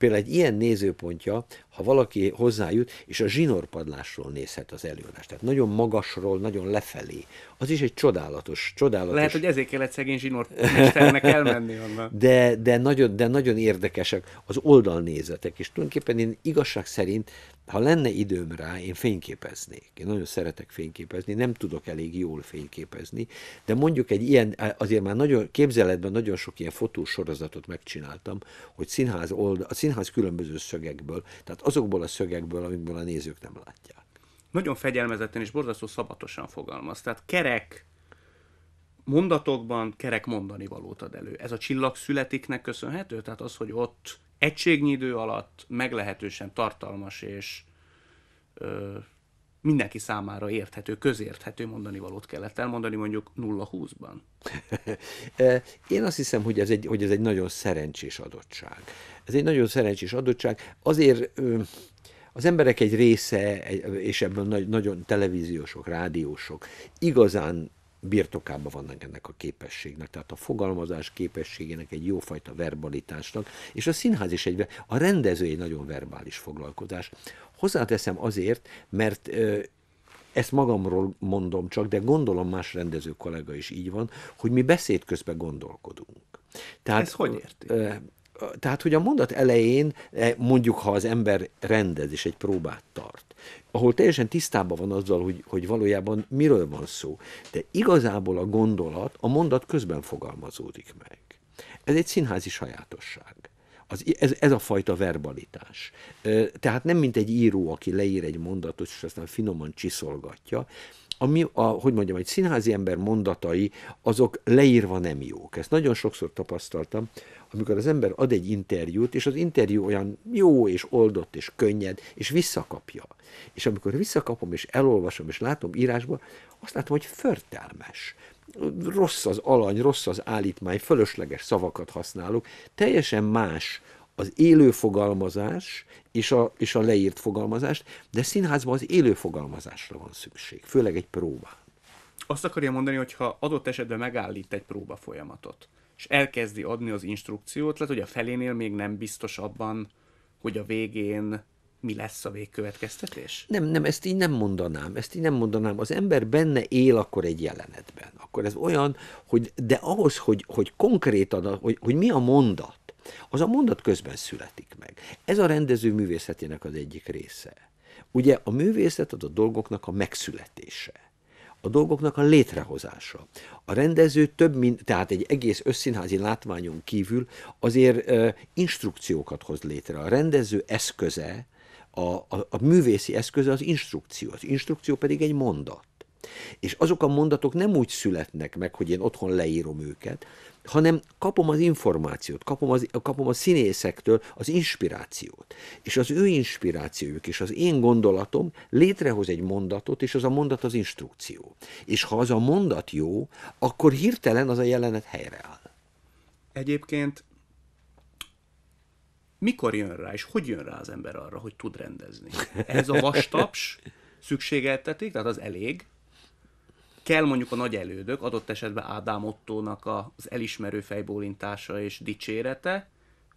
Például egy ilyen nézőpontja, ha valaki hozzájut, és a zsinorpadlásról nézhet az előadást. Tehát nagyon magasról, nagyon lefelé. Az is egy csodálatos, csodálatos... Lehet, hogy ezért kellett szegény zsinormesternek elmenni onnan. De, de, nagyon, de nagyon érdekesek az oldalnézetek, és tulajdonképpen én igazság szerint ha lenne időm rá, én fényképeznék. Én nagyon szeretek fényképezni, nem tudok elég jól fényképezni, de mondjuk egy ilyen, azért már nagyon, képzeletben nagyon sok ilyen fotósorozatot sorozatot megcsináltam, hogy színház old, a színház különböző szögekből, tehát azokból a szögekből, amikből a nézők nem látják. Nagyon fegyelmezetten és borzasztó szabatosan fogalmaz. Tehát kerek, mondatokban kerek mondani valót ad elő. Ez a csillag születiknek köszönhető? Tehát az, hogy ott egységnyi idő alatt meglehetősen tartalmas és ö, mindenki számára érthető, közérthető mondani valót kellett elmondani mondjuk 0-20-ban? Eh, én azt hiszem, hogy ez, egy, hogy ez egy nagyon szerencsés adottság. Ez egy nagyon szerencsés adottság. Azért ö, az emberek egy része, és ebből nagy, nagyon televíziósok, rádiósok igazán birtokában vannak ennek a képességnek, tehát a fogalmazás képességének, egy jófajta verbalitásnak, és a színház is egy, a rendező egy nagyon verbális foglalkozás. Hozzáteszem azért, mert ezt magamról mondom csak, de gondolom más rendező kollega is így van, hogy mi beszéd közben gondolkodunk. Tehát, Ez hogy érti? tehát, hogy a mondat elején, eh, mondjuk, ha az ember rendez és egy próbát tart, ahol teljesen tisztában van azzal, hogy, hogy valójában miről van szó, de igazából a gondolat a mondat közben fogalmazódik meg. Ez egy színházi sajátosság. Az, ez, ez a fajta verbalitás. Eh, tehát nem mint egy író, aki leír egy mondatot, és aztán finoman csiszolgatja, ami, a, hogy mondjam, egy színházi ember mondatai, azok leírva nem jók. Ezt nagyon sokszor tapasztaltam, amikor az ember ad egy interjút, és az interjú olyan jó és oldott és könnyed, és visszakapja. És amikor visszakapom, és elolvasom, és látom írásba, azt látom, hogy förtelmes. Rossz az alany, rossz az állítmány, fölösleges szavakat használok, teljesen más az élő fogalmazás és a, és a leírt fogalmazást, de színházban az élő fogalmazásra van szükség, főleg egy próbán. Azt akarja mondani, hogy ha adott esetben megállít egy próba folyamatot, és elkezdi adni az instrukciót, lehet, hogy a felénél még nem biztos abban, hogy a végén mi lesz a végkövetkeztetés? Nem, nem, ezt így nem mondanám. Ezt így nem mondanám. Az ember benne él akkor egy jelenetben. Akkor ez olyan, hogy de ahhoz, hogy, hogy konkrétan, hogy, hogy mi a mondat, az a mondat közben születik meg. Ez a rendező művészetének az egyik része. Ugye a művészet az a dolgoknak a megszületése a dolgoknak a létrehozása. A rendező több mint, tehát egy egész összínházi látványon kívül azért e, instrukciókat hoz létre. A rendező eszköze, a, a, a művészi eszköze az instrukció, az instrukció pedig egy mondat. És azok a mondatok nem úgy születnek meg, hogy én otthon leírom őket, hanem kapom az információt, kapom, az, kapom a színészektől az inspirációt. És az ő inspirációjuk és az én gondolatom létrehoz egy mondatot, és az a mondat az instrukció. És ha az a mondat jó, akkor hirtelen az a jelenet helyreáll. Egyébként mikor jön rá, és hogy jön rá az ember arra, hogy tud rendezni? Ez a vastaps szükségeltetik, tehát az elég, kell mondjuk a nagy elődök, adott esetben Ádám Ottónak az elismerő fejbólintása és dicsérete,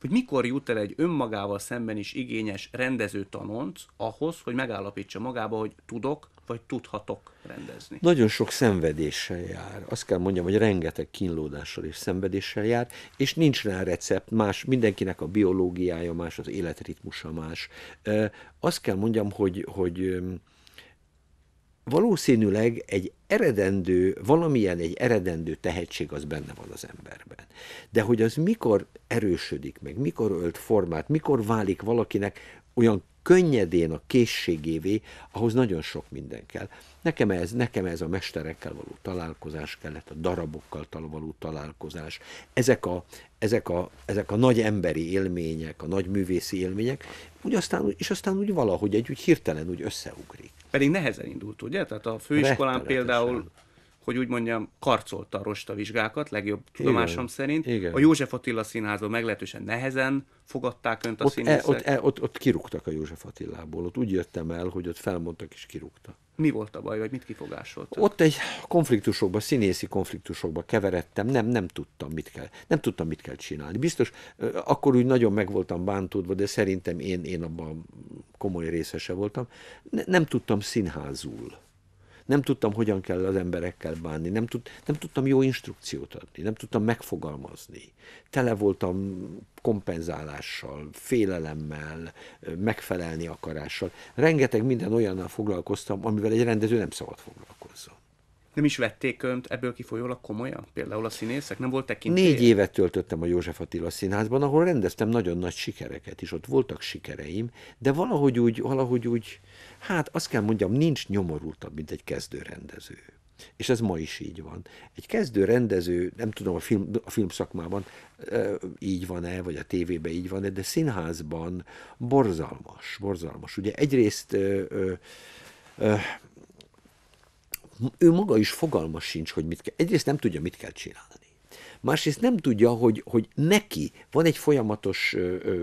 hogy mikor jut el egy önmagával szemben is igényes rendező tanonc ahhoz, hogy megállapítsa magába, hogy tudok vagy tudhatok rendezni. Nagyon sok szenvedéssel jár. Azt kell mondjam, hogy rengeteg kínlódással és szenvedéssel jár, és nincs rá recept, más, mindenkinek a biológiája más, az életritmusa más. Azt kell mondjam, hogy, hogy valószínűleg egy eredendő, valamilyen egy eredendő tehetség az benne van az emberben. De hogy az mikor erősödik meg, mikor ölt formát, mikor válik valakinek olyan könnyedén a készségévé, ahhoz nagyon sok minden kell. Nekem ez, nekem ez a mesterekkel való találkozás kellett, a darabokkal való találkozás, ezek a, ezek, a, ezek a nagy emberi élmények, a nagy művészi élmények, úgy aztán, és aztán úgy valahogy egy úgy hirtelen úgy összeugrik. Pedig nehezen indult, ugye? Tehát a főiskolán például hogy úgy mondjam, karcolta a rosta vizsgákat, legjobb tudomásom szerint. Igen. A József Attila színházban meglehetősen nehezen fogadták önt a ott e- színészek. E, ott, e, ott, ott kirúgtak a József Attilából, ott úgy jöttem el, hogy ott felmondtak és kirúgtak. Mi volt a baj, vagy mit kifogásoltak? Ott egy konfliktusokba, színészi konfliktusokba keveredtem, nem, nem tudtam, mit kell, nem tudtam, mit kell csinálni. Biztos, akkor úgy nagyon meg voltam bántódva, de szerintem én, én abban komoly részese voltam. Ne, nem tudtam színházul nem tudtam, hogyan kell az emberekkel bánni, nem, tud, nem tudtam jó instrukciót adni, nem tudtam megfogalmazni. Tele voltam kompenzálással, félelemmel, megfelelni akarással. Rengeteg minden olyannal foglalkoztam, amivel egy rendező nem szabad foglalkozzon. Nem is vették önt ebből kifolyólag komolyan? Például a színészek? Nem volt tekintély? Négy évet töltöttem a József Attila színházban, ahol rendeztem nagyon nagy sikereket is. Ott voltak sikereim, de valahogy úgy, valahogy úgy, Hát azt kell mondjam, nincs nyomorultabb, mint egy kezdőrendező. És ez ma is így van. Egy kezdő rendező, nem tudom, a film, a film szakmában e, így van-e, vagy a tévében így van-e, de színházban borzalmas, borzalmas. Ugye egyrészt e, e, ő maga is fogalmas sincs, hogy mit kell. Egyrészt nem tudja, mit kell csinálni. Másrészt nem tudja, hogy, hogy neki van egy folyamatos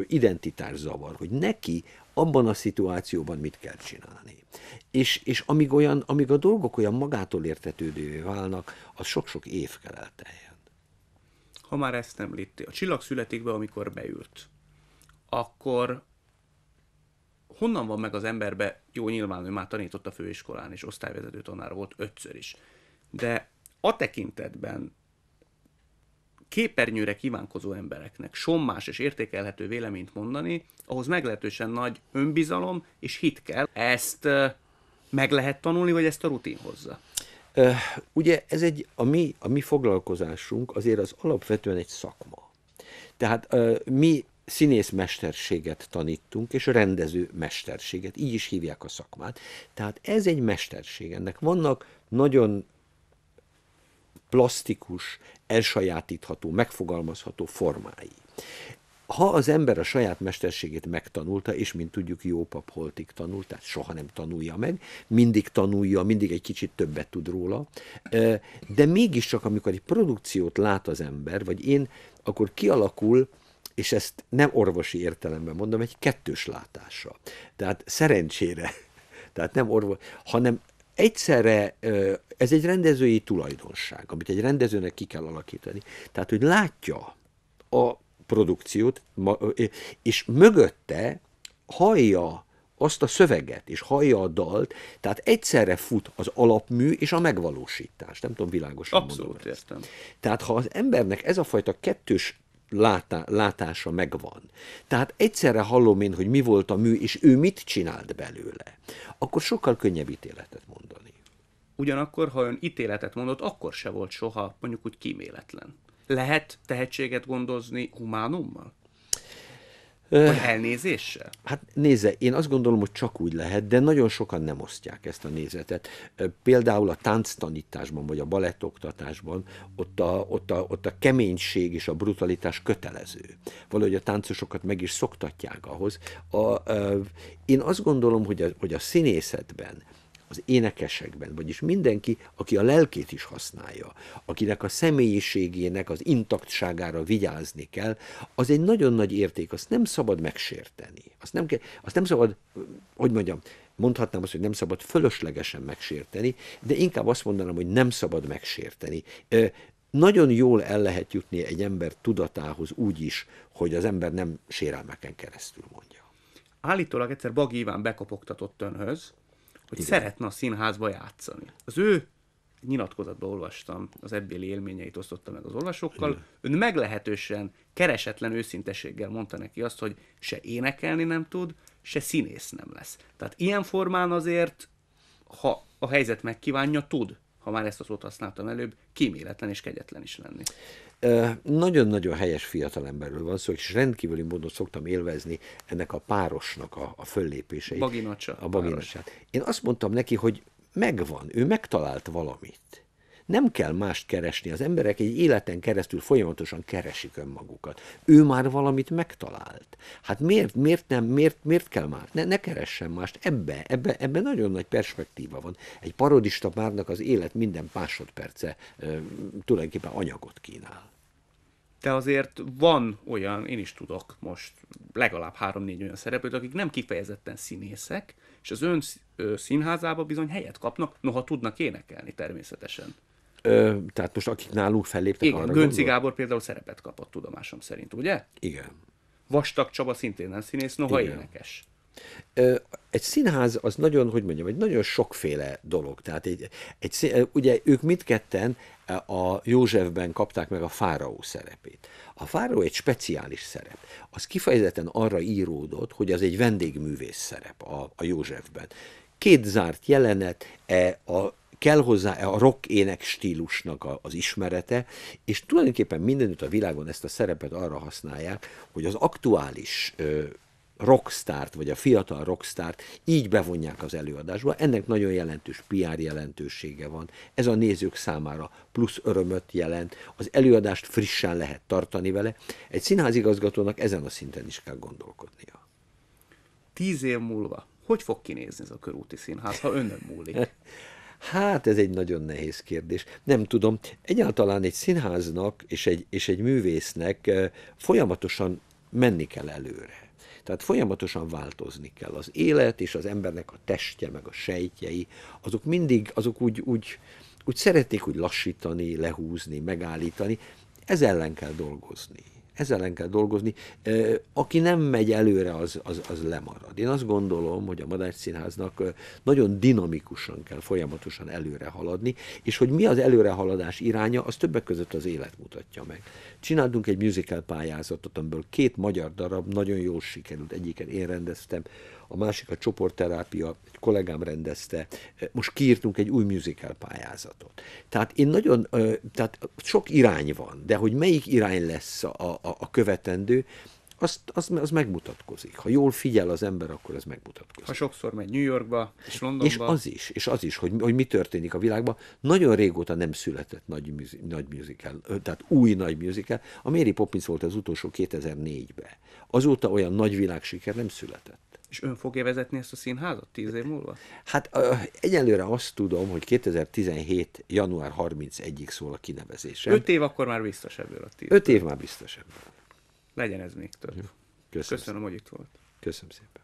identitászavar, hogy neki abban a szituációban mit kell csinálni. És, és amíg, olyan, amíg a dolgok olyan magától értetődővé válnak, az sok-sok év kell elteljen. Ha már ezt említi, a csillag születik be, amikor beült, akkor honnan van meg az emberbe, jó nyilván ő már tanított a főiskolán, és osztályvezető tanár volt ötször is, de a tekintetben képernyőre kívánkozó embereknek sommás és értékelhető véleményt mondani, ahhoz meglehetősen nagy önbizalom és hit kell. Ezt meg lehet tanulni, vagy ezt a rutin hozza? Ugye ez egy, a mi, a mi foglalkozásunk azért az alapvetően egy szakma. Tehát mi színészmesterséget tanítunk, és rendező mesterséget, így is hívják a szakmát. Tehát ez egy mesterség, ennek vannak nagyon plastikus, elsajátítható, megfogalmazható formái. Ha az ember a saját mesterségét megtanulta, és mint tudjuk, jó pap holtig tanult, tehát soha nem tanulja meg, mindig tanulja, mindig egy kicsit többet tud róla, de mégiscsak, amikor egy produkciót lát az ember, vagy én, akkor kialakul és ezt nem orvosi értelemben mondom, egy kettős látása. Tehát szerencsére, tehát nem orvos, hanem egyszerre ez egy rendezői tulajdonság, amit egy rendezőnek ki kell alakítani. Tehát, hogy látja a produkciót, és mögötte hallja azt a szöveget, és hallja a dalt, tehát egyszerre fut az alapmű és a megvalósítás. Nem tudom világosan Abszolút mondom értem. Ezt. Tehát ha az embernek ez a fajta kettős látá, látása megvan. Tehát egyszerre hallom én, hogy mi volt a mű, és ő mit csinált belőle. Akkor sokkal könnyebb ítéletet mond. Ugyanakkor, ha ön ítéletet mondott, akkor se volt soha mondjuk úgy kíméletlen. Lehet tehetséget gondozni humánummal? Vagy elnézéssel? Hát nézze, én azt gondolom, hogy csak úgy lehet, de nagyon sokan nem osztják ezt a nézetet. Például a tánctanításban, vagy a balettoktatásban ott a, ott, a, ott a keménység és a brutalitás kötelező. Valahogy a táncosokat meg is szoktatják ahhoz. A, a, én azt gondolom, hogy a, hogy a színészetben, az énekesekben, vagyis mindenki, aki a lelkét is használja, akinek a személyiségének az intaktságára vigyázni kell, az egy nagyon nagy érték, azt nem szabad megsérteni. Azt nem, kell, azt nem szabad, hogy mondjam, mondhatnám azt, hogy nem szabad fölöslegesen megsérteni, de inkább azt mondanám, hogy nem szabad megsérteni. Nagyon jól el lehet jutni egy ember tudatához úgy is, hogy az ember nem sérelmeken keresztül mondja. Állítólag egyszer Bagi Iván bekopogtatott önhöz, hogy Igen. szeretne a színházba játszani. Az ő nyilatkozatba olvastam, az ebbéli élményeit osztotta meg az olvasókkal. Igen. Ön meglehetősen keresetlen őszinteséggel mondta neki azt, hogy se énekelni nem tud, se színész nem lesz. Tehát ilyen formán azért, ha a helyzet megkívánja, tud ha már ezt az szót használtam előbb, kíméletlen és kegyetlen is lenni. Nagyon-nagyon helyes fiatalemberről van szó, és rendkívüli módon szoktam élvezni ennek a párosnak a, a föllépéseit. Baginacsa. A baginacsát. Én azt mondtam neki, hogy megvan, ő megtalált valamit nem kell mást keresni. Az emberek egy életen keresztül folyamatosan keresik önmagukat. Ő már valamit megtalált. Hát miért, miért nem, miért, miért kell más? Ne, ne keressen mást. Ebbe, ebbe, ebbe nagyon nagy perspektíva van. Egy parodista párnak az élet minden másodperce e, tulajdonképpen anyagot kínál. De azért van olyan, én is tudok most legalább három-négy olyan szereplőt, akik nem kifejezetten színészek, és az ön színházába bizony helyet kapnak, noha tudnak énekelni természetesen. Ö, tehát most akik nálunk felléptek Igen, arra Gönci gondol? Gábor például szerepet kapott tudomásom szerint, ugye? Igen. Vastag Csaba szintén nem színész, noha Igen. énekes. Ö, egy színház az nagyon, hogy mondjam, egy nagyon sokféle dolog. Tehát egy, egy szín, ugye ők mindketten a Józsefben kapták meg a fáraó szerepét. A fáraó egy speciális szerep. Az kifejezetten arra íródott, hogy az egy vendégművész szerep a, a Józsefben. Két zárt jelenet, e, a, kell hozzá a rock ének stílusnak a, az ismerete, és tulajdonképpen mindenütt a világon ezt a szerepet arra használják, hogy az aktuális ö, rockstárt, vagy a fiatal rockstárt így bevonják az előadásba. Ennek nagyon jelentős PR jelentősége van. Ez a nézők számára plusz örömöt jelent. Az előadást frissen lehet tartani vele. Egy színházigazgatónak ezen a szinten is kell gondolkodnia. Tíz év múlva hogy fog kinézni ez a körúti színház, ha önök múlik? Hát ez egy nagyon nehéz kérdés. Nem tudom, egyáltalán egy színháznak és egy, és egy művésznek folyamatosan menni kell előre. Tehát folyamatosan változni kell. Az élet és az embernek a testje, meg a sejtjei, azok mindig, azok úgy, úgy, úgy szeretnék úgy lassítani, lehúzni, megállítani. Ez ellen kell dolgozni ezzel ellen kell dolgozni. Aki nem megy előre, az, az, az lemarad. Én azt gondolom, hogy a Madács Színháznak nagyon dinamikusan kell folyamatosan előre haladni, és hogy mi az előrehaladás iránya, az többek között az élet mutatja meg. Csináltunk egy musical pályázatot, amiből két magyar darab nagyon jól sikerült. Egyiket én rendeztem, a másik a csoportterápia, egy kollégám rendezte, most kiírtunk egy új musical pályázatot. Tehát én nagyon, tehát sok irány van, de hogy melyik irány lesz a, a, a követendő, az, az, az megmutatkozik. Ha jól figyel az ember, akkor ez megmutatkozik. Ha sokszor megy New Yorkba és Londonba. És az is, és az is, hogy, hogy mi történik a világban. Nagyon régóta nem született nagy, műzi, nagy musical, tehát új nagy musical. A Mary Poppins volt az utolsó 2004-ben. Azóta olyan nagy világsiker nem született. És ön fogja vezetni ezt a színházat tíz év múlva? Hát egyelőre azt tudom, hogy 2017. január 31-ig szól a kinevezésem. Öt év akkor már biztos ebből a tíz. Öt év már biztos ebből. Legyen ez még több. Köszönöm, Köszönöm hogy itt volt. Köszönöm szépen.